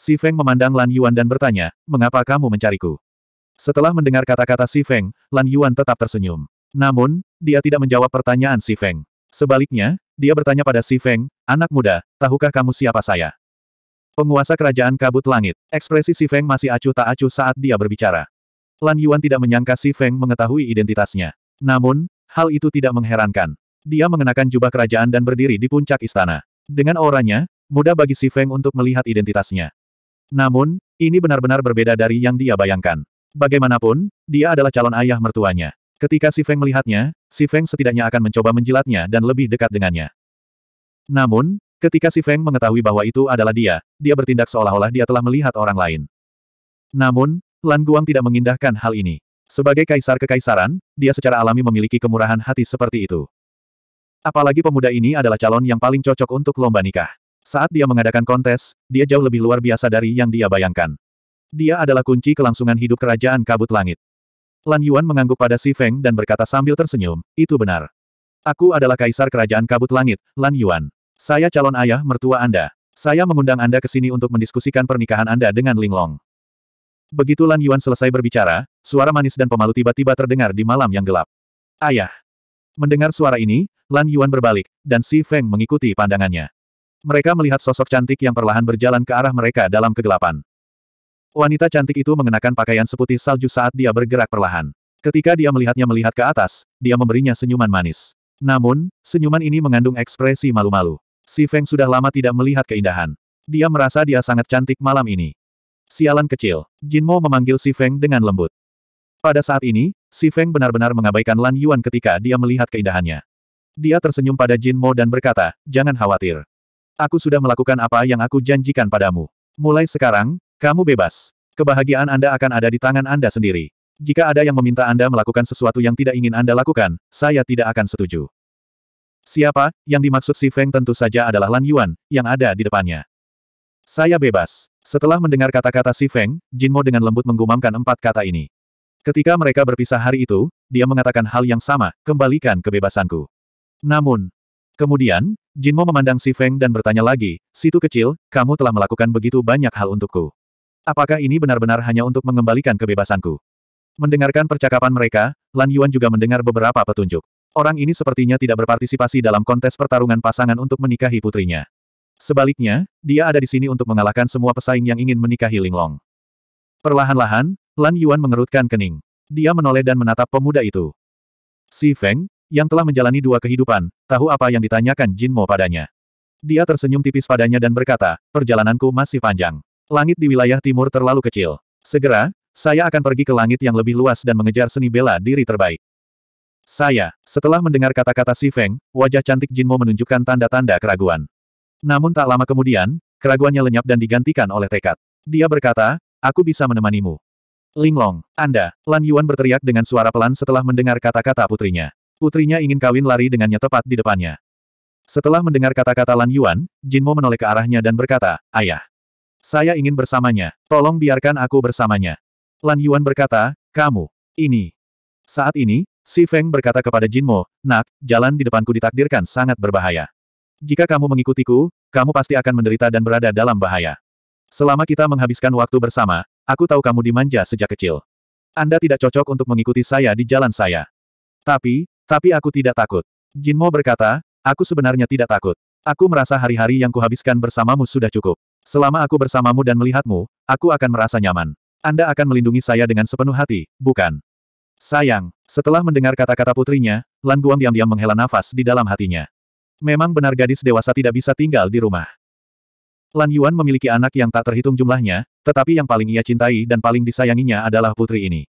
Si Feng memandang Lan Yuan dan bertanya, mengapa kamu mencariku? Setelah mendengar kata-kata Si Feng, Lan Yuan tetap tersenyum. Namun, dia tidak menjawab pertanyaan Si Feng. Sebaliknya, dia bertanya pada Si Feng, anak muda, tahukah kamu siapa saya? Penguasa kerajaan kabut langit. Ekspresi Si Feng masih acuh tak acuh saat dia berbicara. Lan Yuan tidak menyangka Si Feng mengetahui identitasnya. Namun, hal itu tidak mengherankan. Dia mengenakan jubah kerajaan dan berdiri di puncak istana. Dengan auranya, mudah bagi Si Feng untuk melihat identitasnya. Namun, ini benar-benar berbeda dari yang dia bayangkan. Bagaimanapun, dia adalah calon ayah mertuanya. Ketika Si Feng melihatnya, Si Feng setidaknya akan mencoba menjilatnya dan lebih dekat dengannya. Namun, Ketika si Feng mengetahui bahwa itu adalah dia, dia bertindak seolah-olah dia telah melihat orang lain. Namun, Lan Guang tidak mengindahkan hal ini. Sebagai kaisar kekaisaran, dia secara alami memiliki kemurahan hati seperti itu. Apalagi pemuda ini adalah calon yang paling cocok untuk lomba nikah. Saat dia mengadakan kontes, dia jauh lebih luar biasa dari yang dia bayangkan. Dia adalah kunci kelangsungan hidup kerajaan kabut langit. Lan Yuan mengangguk pada Si Feng dan berkata sambil tersenyum, itu benar. Aku adalah kaisar kerajaan kabut langit, Lan Yuan. Saya calon ayah mertua Anda. Saya mengundang Anda ke sini untuk mendiskusikan pernikahan Anda dengan Linglong. Begitu Lan Yuan selesai berbicara, suara manis dan pemalu tiba-tiba terdengar di malam yang gelap. Ayah. Mendengar suara ini, Lan Yuan berbalik, dan Si Feng mengikuti pandangannya. Mereka melihat sosok cantik yang perlahan berjalan ke arah mereka dalam kegelapan. Wanita cantik itu mengenakan pakaian seputih salju saat dia bergerak perlahan. Ketika dia melihatnya melihat ke atas, dia memberinya senyuman manis. Namun, senyuman ini mengandung ekspresi malu-malu. Si Feng sudah lama tidak melihat keindahan. Dia merasa dia sangat cantik malam ini. Sialan kecil, Jin Mo memanggil Si Feng dengan lembut. Pada saat ini, Si Feng benar-benar mengabaikan Lan Yuan ketika dia melihat keindahannya. Dia tersenyum pada Jin Mo dan berkata, jangan khawatir. Aku sudah melakukan apa yang aku janjikan padamu. Mulai sekarang, kamu bebas. Kebahagiaan Anda akan ada di tangan Anda sendiri. Jika ada yang meminta Anda melakukan sesuatu yang tidak ingin Anda lakukan, saya tidak akan setuju. Siapa, yang dimaksud si Feng tentu saja adalah Lan Yuan, yang ada di depannya. Saya bebas. Setelah mendengar kata-kata si Feng, Jin Mo dengan lembut menggumamkan empat kata ini. Ketika mereka berpisah hari itu, dia mengatakan hal yang sama, kembalikan kebebasanku. Namun, kemudian, Jin Mo memandang si Feng dan bertanya lagi, situ kecil, kamu telah melakukan begitu banyak hal untukku. Apakah ini benar-benar hanya untuk mengembalikan kebebasanku? Mendengarkan percakapan mereka, Lan Yuan juga mendengar beberapa petunjuk. Orang ini sepertinya tidak berpartisipasi dalam kontes pertarungan pasangan untuk menikahi putrinya. Sebaliknya, dia ada di sini untuk mengalahkan semua pesaing yang ingin menikahi Linglong. Perlahan-lahan, Lan Yuan mengerutkan kening. Dia menoleh dan menatap pemuda itu. Si Feng, yang telah menjalani dua kehidupan, tahu apa yang ditanyakan Jin Mo padanya. Dia tersenyum tipis padanya dan berkata, perjalananku masih panjang. Langit di wilayah timur terlalu kecil. Segera, saya akan pergi ke langit yang lebih luas dan mengejar seni bela diri terbaik. Saya, setelah mendengar kata-kata Si Feng, wajah cantik Jinmo menunjukkan tanda-tanda keraguan. Namun tak lama kemudian, keraguannya lenyap dan digantikan oleh tekad. Dia berkata, aku bisa menemanimu. Linglong, Anda, Lan Yuan berteriak dengan suara pelan setelah mendengar kata-kata putrinya. Putrinya ingin kawin lari dengannya tepat di depannya. Setelah mendengar kata-kata Lan Yuan, Jinmo menoleh ke arahnya dan berkata, Ayah. Saya ingin bersamanya, tolong biarkan aku bersamanya. Lan Yuan berkata, kamu, ini. Saat ini, Si Feng berkata kepada Jinmo, Nak, jalan di depanku ditakdirkan sangat berbahaya. Jika kamu mengikutiku, kamu pasti akan menderita dan berada dalam bahaya. Selama kita menghabiskan waktu bersama, aku tahu kamu dimanja sejak kecil. Anda tidak cocok untuk mengikuti saya di jalan saya. Tapi, tapi aku tidak takut. Jinmo berkata, aku sebenarnya tidak takut. Aku merasa hari-hari yang kuhabiskan bersamamu sudah cukup. Selama aku bersamamu dan melihatmu, aku akan merasa nyaman. Anda akan melindungi saya dengan sepenuh hati, bukan? Sayang, setelah mendengar kata-kata putrinya, Lan Guang diam-diam menghela nafas di dalam hatinya. Memang benar gadis dewasa tidak bisa tinggal di rumah. Lan Yuan memiliki anak yang tak terhitung jumlahnya, tetapi yang paling ia cintai dan paling disayanginya adalah putri ini.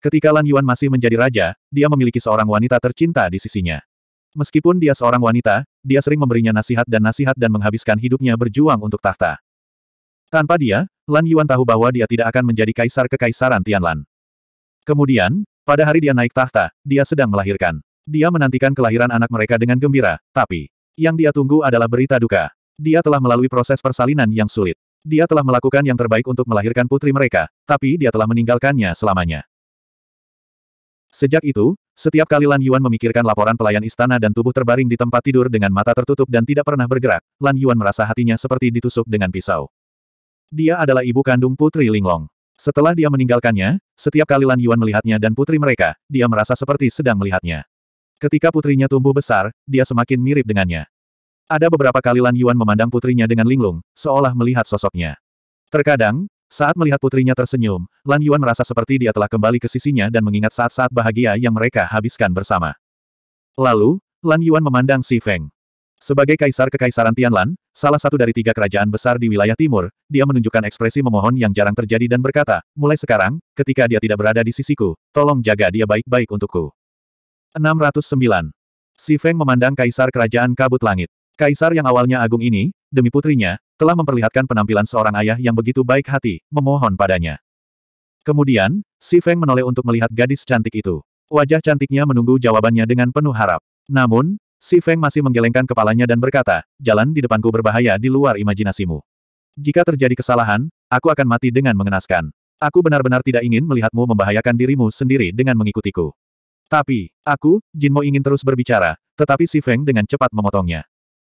Ketika Lan Yuan masih menjadi raja, dia memiliki seorang wanita tercinta di sisinya. Meskipun dia seorang wanita, dia sering memberinya nasihat dan nasihat dan menghabiskan hidupnya berjuang untuk tahta. Tanpa dia, Lan Yuan tahu bahwa dia tidak akan menjadi kaisar kekaisaran Tianlan. Kemudian, pada hari dia naik tahta, dia sedang melahirkan. Dia menantikan kelahiran anak mereka dengan gembira, tapi yang dia tunggu adalah berita duka. Dia telah melalui proses persalinan yang sulit. Dia telah melakukan yang terbaik untuk melahirkan putri mereka, tapi dia telah meninggalkannya selamanya. Sejak itu, setiap kali Lan Yuan memikirkan laporan pelayan istana dan tubuh terbaring di tempat tidur dengan mata tertutup dan tidak pernah bergerak, Lan Yuan merasa hatinya seperti ditusuk dengan pisau. Dia adalah ibu kandung putri Linglong. Setelah dia meninggalkannya, setiap kali Lan Yuan melihatnya dan putri mereka, dia merasa seperti sedang melihatnya. Ketika putrinya tumbuh besar, dia semakin mirip dengannya. Ada beberapa kali Lan Yuan memandang putrinya dengan linglung, seolah melihat sosoknya. Terkadang, saat melihat putrinya tersenyum, Lan Yuan merasa seperti dia telah kembali ke sisinya dan mengingat saat-saat bahagia yang mereka habiskan bersama. Lalu, Lan Yuan memandang Si Feng. Sebagai kaisar kekaisaran Tianlan, salah satu dari tiga kerajaan besar di wilayah timur, dia menunjukkan ekspresi memohon yang jarang terjadi dan berkata, mulai sekarang, ketika dia tidak berada di sisiku, tolong jaga dia baik-baik untukku. 609. Si Feng memandang kaisar kerajaan kabut langit. Kaisar yang awalnya agung ini, demi putrinya, telah memperlihatkan penampilan seorang ayah yang begitu baik hati, memohon padanya. Kemudian, Si Feng menoleh untuk melihat gadis cantik itu. Wajah cantiknya menunggu jawabannya dengan penuh harap. Namun, Si Feng masih menggelengkan kepalanya dan berkata, jalan di depanku berbahaya di luar imajinasimu. Jika terjadi kesalahan, aku akan mati dengan mengenaskan. Aku benar-benar tidak ingin melihatmu membahayakan dirimu sendiri dengan mengikutiku. Tapi, aku, Jinmo ingin terus berbicara, tetapi Si Feng dengan cepat memotongnya.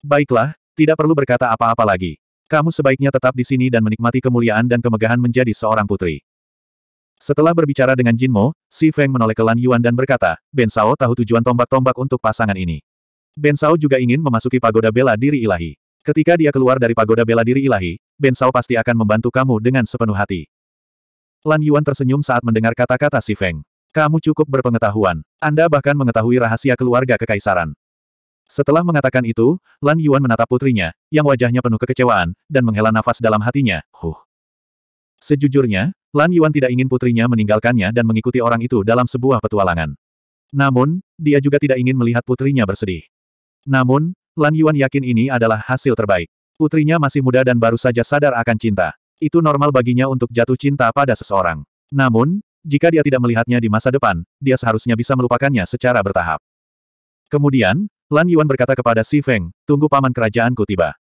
Baiklah, tidak perlu berkata apa-apa lagi. Kamu sebaiknya tetap di sini dan menikmati kemuliaan dan kemegahan menjadi seorang putri. Setelah berbicara dengan Jinmo, Si Feng menoleh ke Lan Yuan dan berkata, Ben Sao tahu tujuan tombak-tombak untuk pasangan ini. Ben Sao juga ingin memasuki pagoda bela diri ilahi. Ketika dia keluar dari pagoda bela diri ilahi, Ben Sao pasti akan membantu kamu dengan sepenuh hati. Lan Yuan tersenyum saat mendengar kata-kata si Feng. Kamu cukup berpengetahuan. Anda bahkan mengetahui rahasia keluarga kekaisaran. Setelah mengatakan itu, Lan Yuan menatap putrinya, yang wajahnya penuh kekecewaan, dan menghela nafas dalam hatinya, huh. Sejujurnya, Lan Yuan tidak ingin putrinya meninggalkannya dan mengikuti orang itu dalam sebuah petualangan. Namun, dia juga tidak ingin melihat putrinya bersedih. Namun, Lan Yuan yakin ini adalah hasil terbaik. Putrinya masih muda dan baru saja sadar akan cinta. Itu normal baginya untuk jatuh cinta pada seseorang. Namun, jika dia tidak melihatnya di masa depan, dia seharusnya bisa melupakannya secara bertahap. Kemudian, Lan Yuan berkata kepada Si Feng, tunggu paman kerajaanku tiba.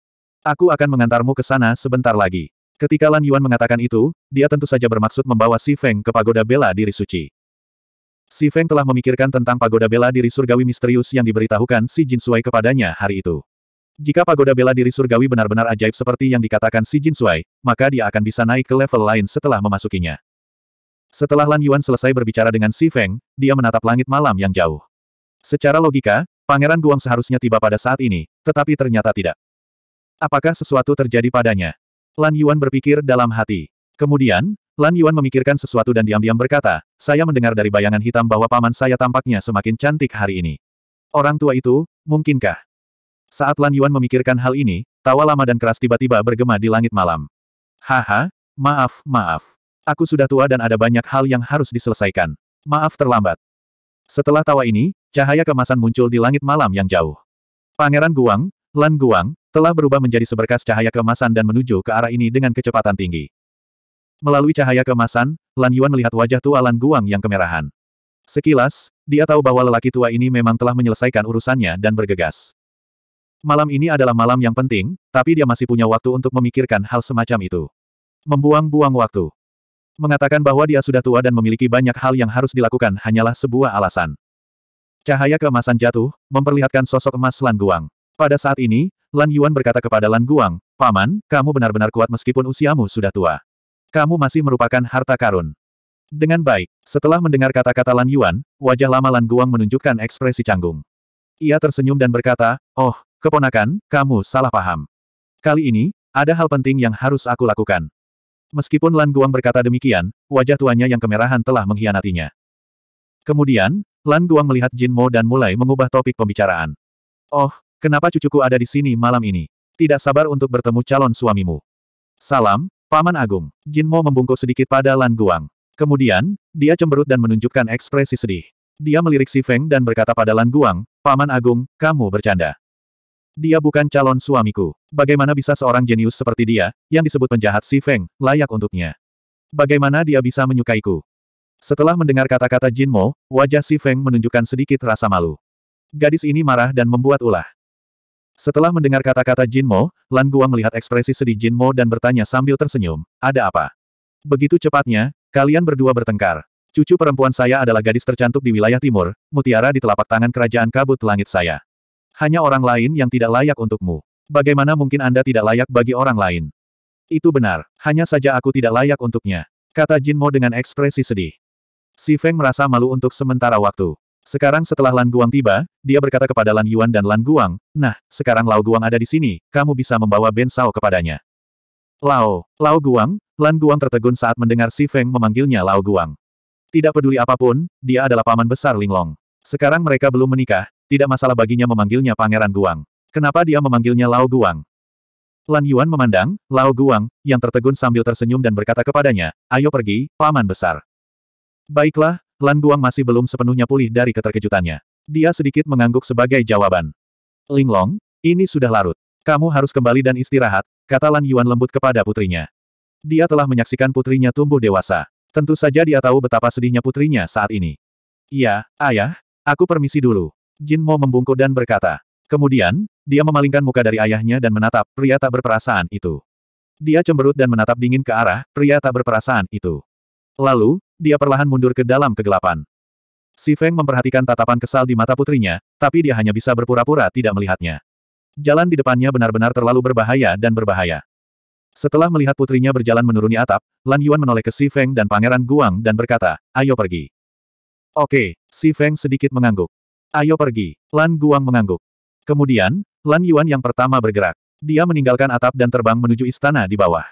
Aku akan mengantarmu ke sana sebentar lagi. Ketika Lan Yuan mengatakan itu, dia tentu saja bermaksud membawa Si Feng ke pagoda bela diri suci. Si Feng telah memikirkan tentang pagoda bela diri surgawi misterius yang diberitahukan si Jin Suai kepadanya hari itu. Jika pagoda bela diri surgawi benar-benar ajaib seperti yang dikatakan si Jin Suai, maka dia akan bisa naik ke level lain setelah memasukinya. Setelah Lan Yuan selesai berbicara dengan Si Feng, dia menatap langit malam yang jauh. Secara logika, Pangeran Guang seharusnya tiba pada saat ini, tetapi ternyata tidak. Apakah sesuatu terjadi padanya? Lan Yuan berpikir dalam hati. Kemudian, Lan Yuan memikirkan sesuatu dan diam-diam berkata, saya mendengar dari bayangan hitam bahwa paman saya tampaknya semakin cantik hari ini. Orang tua itu, mungkinkah? Saat Lan Yuan memikirkan hal ini, tawa lama dan keras tiba-tiba bergema di langit malam. Haha, maaf, maaf. Aku sudah tua dan ada banyak hal yang harus diselesaikan. Maaf terlambat. Setelah tawa ini, cahaya kemasan muncul di langit malam yang jauh. Pangeran Guang, Lan Guang, telah berubah menjadi seberkas cahaya kemasan dan menuju ke arah ini dengan kecepatan tinggi. Melalui cahaya kemasan, Lan Yuan melihat wajah tua Lan Guang yang kemerahan. Sekilas, dia tahu bahwa lelaki tua ini memang telah menyelesaikan urusannya dan bergegas. Malam ini adalah malam yang penting, tapi dia masih punya waktu untuk memikirkan hal semacam itu. Membuang-buang waktu. Mengatakan bahwa dia sudah tua dan memiliki banyak hal yang harus dilakukan hanyalah sebuah alasan. Cahaya keemasan jatuh, memperlihatkan sosok emas Lan Guang. Pada saat ini, Lan Yuan berkata kepada Lan Guang, Paman, kamu benar-benar kuat meskipun usiamu sudah tua. Kamu masih merupakan harta karun. Dengan baik, setelah mendengar kata-kata Lan Yuan, wajah lama Lan Guang menunjukkan ekspresi canggung. Ia tersenyum dan berkata, Oh, keponakan, kamu salah paham. Kali ini, ada hal penting yang harus aku lakukan. Meskipun Lan Guang berkata demikian, wajah tuanya yang kemerahan telah mengkhianatinya. Kemudian, Lan Guang melihat Jin Mo dan mulai mengubah topik pembicaraan. Oh, kenapa cucuku ada di sini malam ini? Tidak sabar untuk bertemu calon suamimu. Salam, Paman Agung, Jin Mo membungkuk sedikit pada Lan Guang. Kemudian, dia cemberut dan menunjukkan ekspresi sedih. Dia melirik Si Feng dan berkata pada Lan Guang, Paman Agung, kamu bercanda. Dia bukan calon suamiku. Bagaimana bisa seorang jenius seperti dia, yang disebut penjahat Si Feng, layak untuknya? Bagaimana dia bisa menyukaiku? Setelah mendengar kata-kata Jin Mo, wajah Si Feng menunjukkan sedikit rasa malu. Gadis ini marah dan membuat ulah. Setelah mendengar kata-kata Jin Mo, Lan Guang melihat ekspresi sedih Jin Mo dan bertanya sambil tersenyum, ada apa? Begitu cepatnya, kalian berdua bertengkar. Cucu perempuan saya adalah gadis tercantik di wilayah timur, mutiara di telapak tangan kerajaan kabut langit saya. Hanya orang lain yang tidak layak untukmu. Bagaimana mungkin Anda tidak layak bagi orang lain? Itu benar, hanya saja aku tidak layak untuknya. Kata Jin Mo dengan ekspresi sedih. Si Feng merasa malu untuk sementara waktu. Sekarang setelah Lan Guang tiba, dia berkata kepada Lan Yuan dan Lan Guang, nah, sekarang Lao Guang ada di sini, kamu bisa membawa Ben Sao kepadanya. Lao, Lao Guang, Lan Guang tertegun saat mendengar Si Feng memanggilnya Lao Guang. Tidak peduli apapun, dia adalah paman besar Linglong. Sekarang mereka belum menikah, tidak masalah baginya memanggilnya Pangeran Guang. Kenapa dia memanggilnya Lao Guang? Lan Yuan memandang, Lao Guang, yang tertegun sambil tersenyum dan berkata kepadanya, ayo pergi, paman besar. Baiklah, Lan Guang masih belum sepenuhnya pulih dari keterkejutannya. Dia sedikit mengangguk sebagai jawaban. Linglong, ini sudah larut. Kamu harus kembali dan istirahat, kata Lan Yuan lembut kepada putrinya. Dia telah menyaksikan putrinya tumbuh dewasa. Tentu saja dia tahu betapa sedihnya putrinya saat ini. Iya, ayah, aku permisi dulu. Jin Mo membungkuk dan berkata. Kemudian, dia memalingkan muka dari ayahnya dan menatap pria tak berperasaan itu. Dia cemberut dan menatap dingin ke arah pria tak berperasaan itu. Lalu, dia perlahan mundur ke dalam kegelapan. Si Feng memperhatikan tatapan kesal di mata putrinya, tapi dia hanya bisa berpura-pura tidak melihatnya. Jalan di depannya benar-benar terlalu berbahaya dan berbahaya. Setelah melihat putrinya berjalan menuruni atap, Lan Yuan menoleh ke Si Feng dan Pangeran Guang dan berkata, ayo pergi. Oke, Si Feng sedikit mengangguk. Ayo pergi, Lan Guang mengangguk. Kemudian, Lan Yuan yang pertama bergerak. Dia meninggalkan atap dan terbang menuju istana di bawah.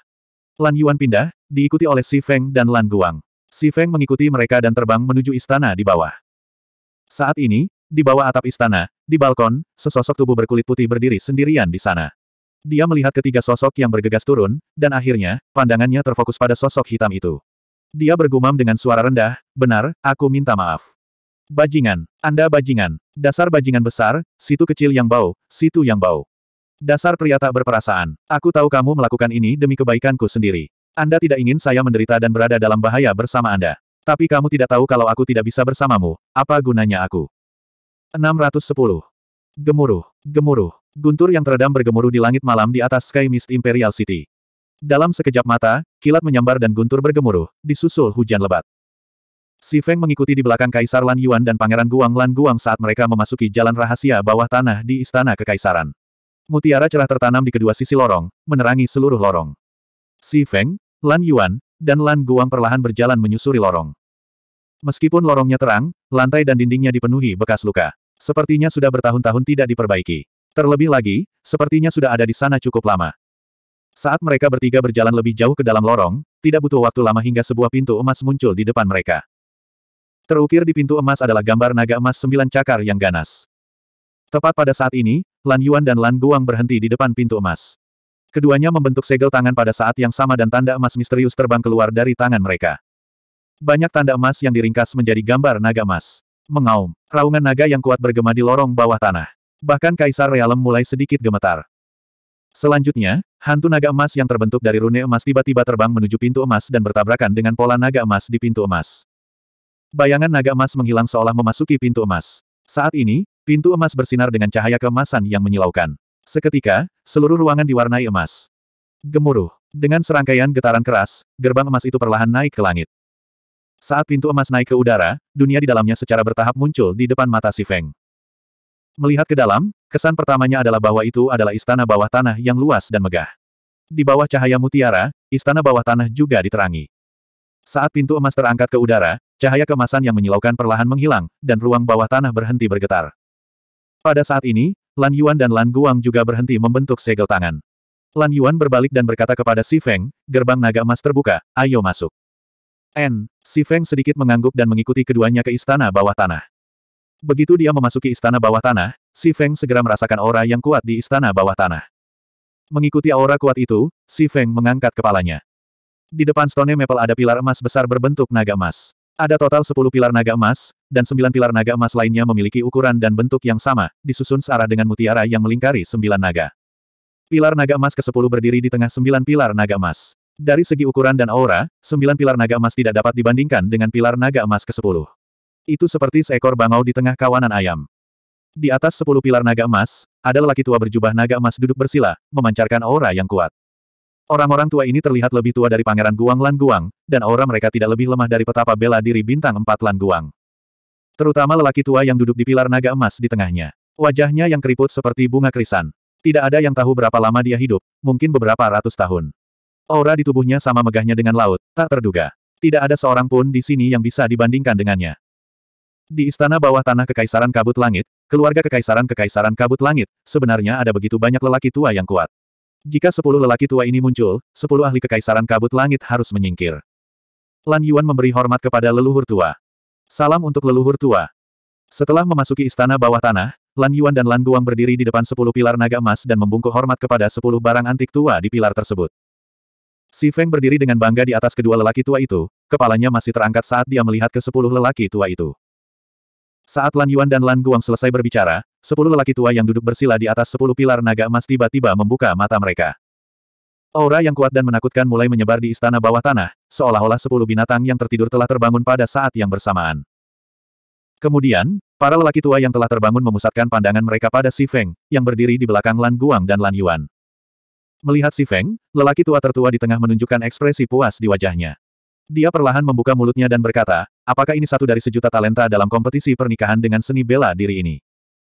Lan Yuan pindah, diikuti oleh Si Feng dan Lan Guang. Si Feng mengikuti mereka dan terbang menuju istana di bawah. Saat ini, di bawah atap istana, di balkon, sesosok tubuh berkulit putih berdiri sendirian di sana. Dia melihat ketiga sosok yang bergegas turun, dan akhirnya, pandangannya terfokus pada sosok hitam itu. Dia bergumam dengan suara rendah, benar, aku minta maaf. Bajingan, Anda bajingan, dasar bajingan besar, situ kecil yang bau, situ yang bau. Dasar pria tak berperasaan, aku tahu kamu melakukan ini demi kebaikanku sendiri. Anda tidak ingin saya menderita dan berada dalam bahaya bersama Anda. Tapi kamu tidak tahu kalau aku tidak bisa bersamamu, apa gunanya aku? 610. Gemuruh, gemuruh. Guntur yang teredam bergemuruh di langit malam di atas Sky Mist Imperial City. Dalam sekejap mata, kilat menyambar dan guntur bergemuruh, disusul hujan lebat. Si Feng mengikuti di belakang Kaisar Lan Yuan dan Pangeran Guang Lan Guang saat mereka memasuki jalan rahasia bawah tanah di Istana Kekaisaran. Mutiara cerah tertanam di kedua sisi lorong, menerangi seluruh lorong. Si Feng, Lan Yuan, dan Lan Guang perlahan berjalan menyusuri lorong. Meskipun lorongnya terang, lantai dan dindingnya dipenuhi bekas luka. Sepertinya sudah bertahun-tahun tidak diperbaiki. Terlebih lagi, sepertinya sudah ada di sana cukup lama. Saat mereka bertiga berjalan lebih jauh ke dalam lorong, tidak butuh waktu lama hingga sebuah pintu emas muncul di depan mereka. Terukir di pintu emas adalah gambar naga emas sembilan cakar yang ganas. Tepat pada saat ini, Lan Yuan dan Lan Guang berhenti di depan pintu emas. Keduanya membentuk segel tangan pada saat yang sama dan tanda emas misterius terbang keluar dari tangan mereka. Banyak tanda emas yang diringkas menjadi gambar naga emas. Mengaum, raungan naga yang kuat bergema di lorong bawah tanah. Bahkan Kaisar Realem mulai sedikit gemetar. Selanjutnya, hantu naga emas yang terbentuk dari rune emas tiba-tiba terbang menuju pintu emas dan bertabrakan dengan pola naga emas di pintu emas. Bayangan naga emas menghilang seolah memasuki pintu emas. Saat ini, pintu emas bersinar dengan cahaya kemasan yang menyilaukan. Seketika, seluruh ruangan diwarnai emas. Gemuruh. Dengan serangkaian getaran keras, gerbang emas itu perlahan naik ke langit. Saat pintu emas naik ke udara, dunia di dalamnya secara bertahap muncul di depan mata si Feng. Melihat ke dalam, kesan pertamanya adalah bahwa itu adalah istana bawah tanah yang luas dan megah. Di bawah cahaya mutiara, istana bawah tanah juga diterangi. Saat pintu emas terangkat ke udara, cahaya kemasan yang menyilaukan perlahan menghilang, dan ruang bawah tanah berhenti bergetar. Pada saat ini, Lan Yuan dan Lan Guang juga berhenti membentuk segel tangan. Lan Yuan berbalik dan berkata kepada Si Feng, gerbang naga emas terbuka, ayo masuk. N. Si Feng sedikit mengangguk dan mengikuti keduanya ke istana bawah tanah. Begitu dia memasuki istana bawah tanah, Si Feng segera merasakan aura yang kuat di istana bawah tanah. Mengikuti aura kuat itu, Si Feng mengangkat kepalanya. Di depan Stone Maple ada pilar emas besar berbentuk naga emas. Ada total 10 pilar naga emas, dan sembilan pilar naga emas lainnya memiliki ukuran dan bentuk yang sama, disusun searah dengan mutiara yang melingkari sembilan naga. Pilar naga emas ke-10 berdiri di tengah sembilan pilar naga emas. Dari segi ukuran dan aura, sembilan pilar naga emas tidak dapat dibandingkan dengan pilar naga emas ke-10. Itu seperti seekor bangau di tengah kawanan ayam. Di atas sepuluh pilar naga emas, ada lelaki tua berjubah naga emas duduk bersila, memancarkan aura yang kuat. Orang-orang tua ini terlihat lebih tua dari Pangeran Guang Lan Guang, dan aura mereka tidak lebih lemah dari petapa bela diri bintang empat Lan Guang. Terutama lelaki tua yang duduk di pilar naga emas di tengahnya. Wajahnya yang keriput seperti bunga krisan. Tidak ada yang tahu berapa lama dia hidup, mungkin beberapa ratus tahun. Aura di tubuhnya sama megahnya dengan laut, tak terduga. Tidak ada seorang pun di sini yang bisa dibandingkan dengannya. Di istana bawah tanah Kekaisaran Kabut Langit, keluarga Kekaisaran-Kekaisaran Kabut Langit, sebenarnya ada begitu banyak lelaki tua yang kuat. Jika sepuluh lelaki tua ini muncul, sepuluh ahli Kekaisaran Kabut Langit harus menyingkir. Lan Yuan memberi hormat kepada leluhur tua. Salam untuk leluhur tua. Setelah memasuki istana bawah tanah, Lan Yuan dan Lan Guang berdiri di depan sepuluh pilar naga emas dan membungkuk hormat kepada sepuluh barang antik tua di pilar tersebut. Si Feng berdiri dengan bangga di atas kedua lelaki tua itu, kepalanya masih terangkat saat dia melihat ke sepuluh lelaki tua itu. Saat Lan Yuan dan Lan Guang selesai berbicara, sepuluh lelaki tua yang duduk bersila di atas sepuluh pilar naga emas tiba-tiba membuka mata mereka. Aura yang kuat dan menakutkan mulai menyebar di istana bawah tanah, seolah-olah sepuluh binatang yang tertidur telah terbangun pada saat yang bersamaan. Kemudian, para lelaki tua yang telah terbangun memusatkan pandangan mereka pada Si Feng, yang berdiri di belakang Lan Guang dan Lan Yuan. Melihat Si Feng, lelaki tua tertua di tengah menunjukkan ekspresi puas di wajahnya. Dia perlahan membuka mulutnya dan berkata, apakah ini satu dari sejuta talenta dalam kompetisi pernikahan dengan seni bela diri ini?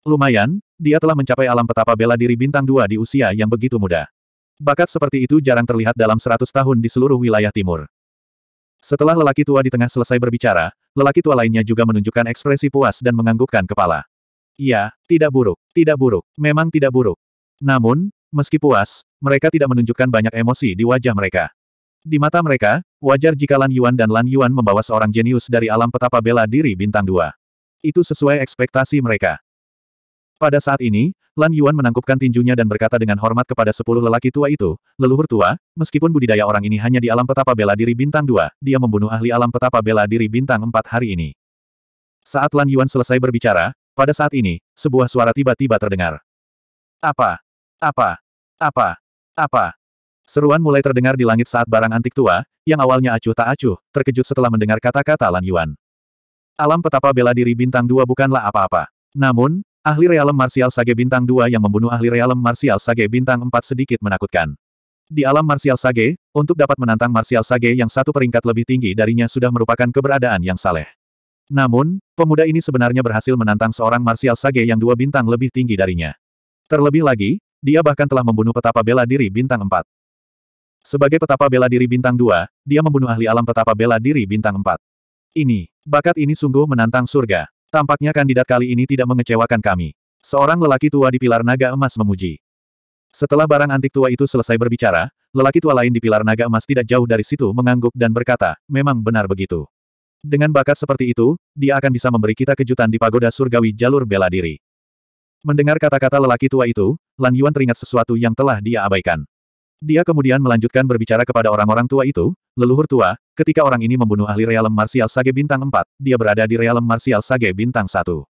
Lumayan, dia telah mencapai alam petapa bela diri bintang dua di usia yang begitu muda. Bakat seperti itu jarang terlihat dalam seratus tahun di seluruh wilayah timur. Setelah lelaki tua di tengah selesai berbicara, lelaki tua lainnya juga menunjukkan ekspresi puas dan menganggukkan kepala. Iya, tidak buruk, tidak buruk, memang tidak buruk. Namun, meski puas, mereka tidak menunjukkan banyak emosi di wajah mereka. Di mata mereka, wajar jika Lan Yuan dan Lan Yuan membawa seorang jenius dari alam petapa bela diri bintang dua. Itu sesuai ekspektasi mereka. Pada saat ini, Lan Yuan menangkupkan tinjunya dan berkata dengan hormat kepada sepuluh lelaki tua itu, leluhur tua, meskipun budidaya orang ini hanya di alam petapa bela diri bintang dua, dia membunuh ahli alam petapa bela diri bintang empat hari ini. Saat Lan Yuan selesai berbicara, pada saat ini, sebuah suara tiba-tiba terdengar. Apa? Apa? Apa? Apa? Seruan mulai terdengar di langit saat barang antik tua, yang awalnya acuh tak acuh, terkejut setelah mendengar kata-kata Lan Yuan. Alam petapa bela diri bintang dua bukanlah apa-apa. Namun, Ahli realem marsial Sage Bintang 2 yang membunuh ahli realem marsial Sage Bintang 4 sedikit menakutkan. Di alam marsial Sage, untuk dapat menantang marsial Sage yang satu peringkat lebih tinggi darinya sudah merupakan keberadaan yang saleh. Namun, pemuda ini sebenarnya berhasil menantang seorang marsial Sage yang dua bintang lebih tinggi darinya. Terlebih lagi, dia bahkan telah membunuh petapa bela diri bintang 4. Sebagai petapa bela diri bintang 2, dia membunuh ahli alam petapa bela diri bintang 4. Ini, bakat ini sungguh menantang surga. Tampaknya kandidat kali ini tidak mengecewakan kami. Seorang lelaki tua di pilar naga emas memuji. Setelah barang antik tua itu selesai berbicara, lelaki tua lain di pilar naga emas tidak jauh dari situ mengangguk dan berkata, memang benar begitu. Dengan bakat seperti itu, dia akan bisa memberi kita kejutan di pagoda surgawi jalur bela diri. Mendengar kata-kata lelaki tua itu, Lan Yuan teringat sesuatu yang telah dia abaikan. Dia kemudian melanjutkan berbicara kepada orang-orang tua itu, leluhur tua, ketika orang ini membunuh ahli realem marsial sage bintang 4, dia berada di realem marsial sage bintang 1.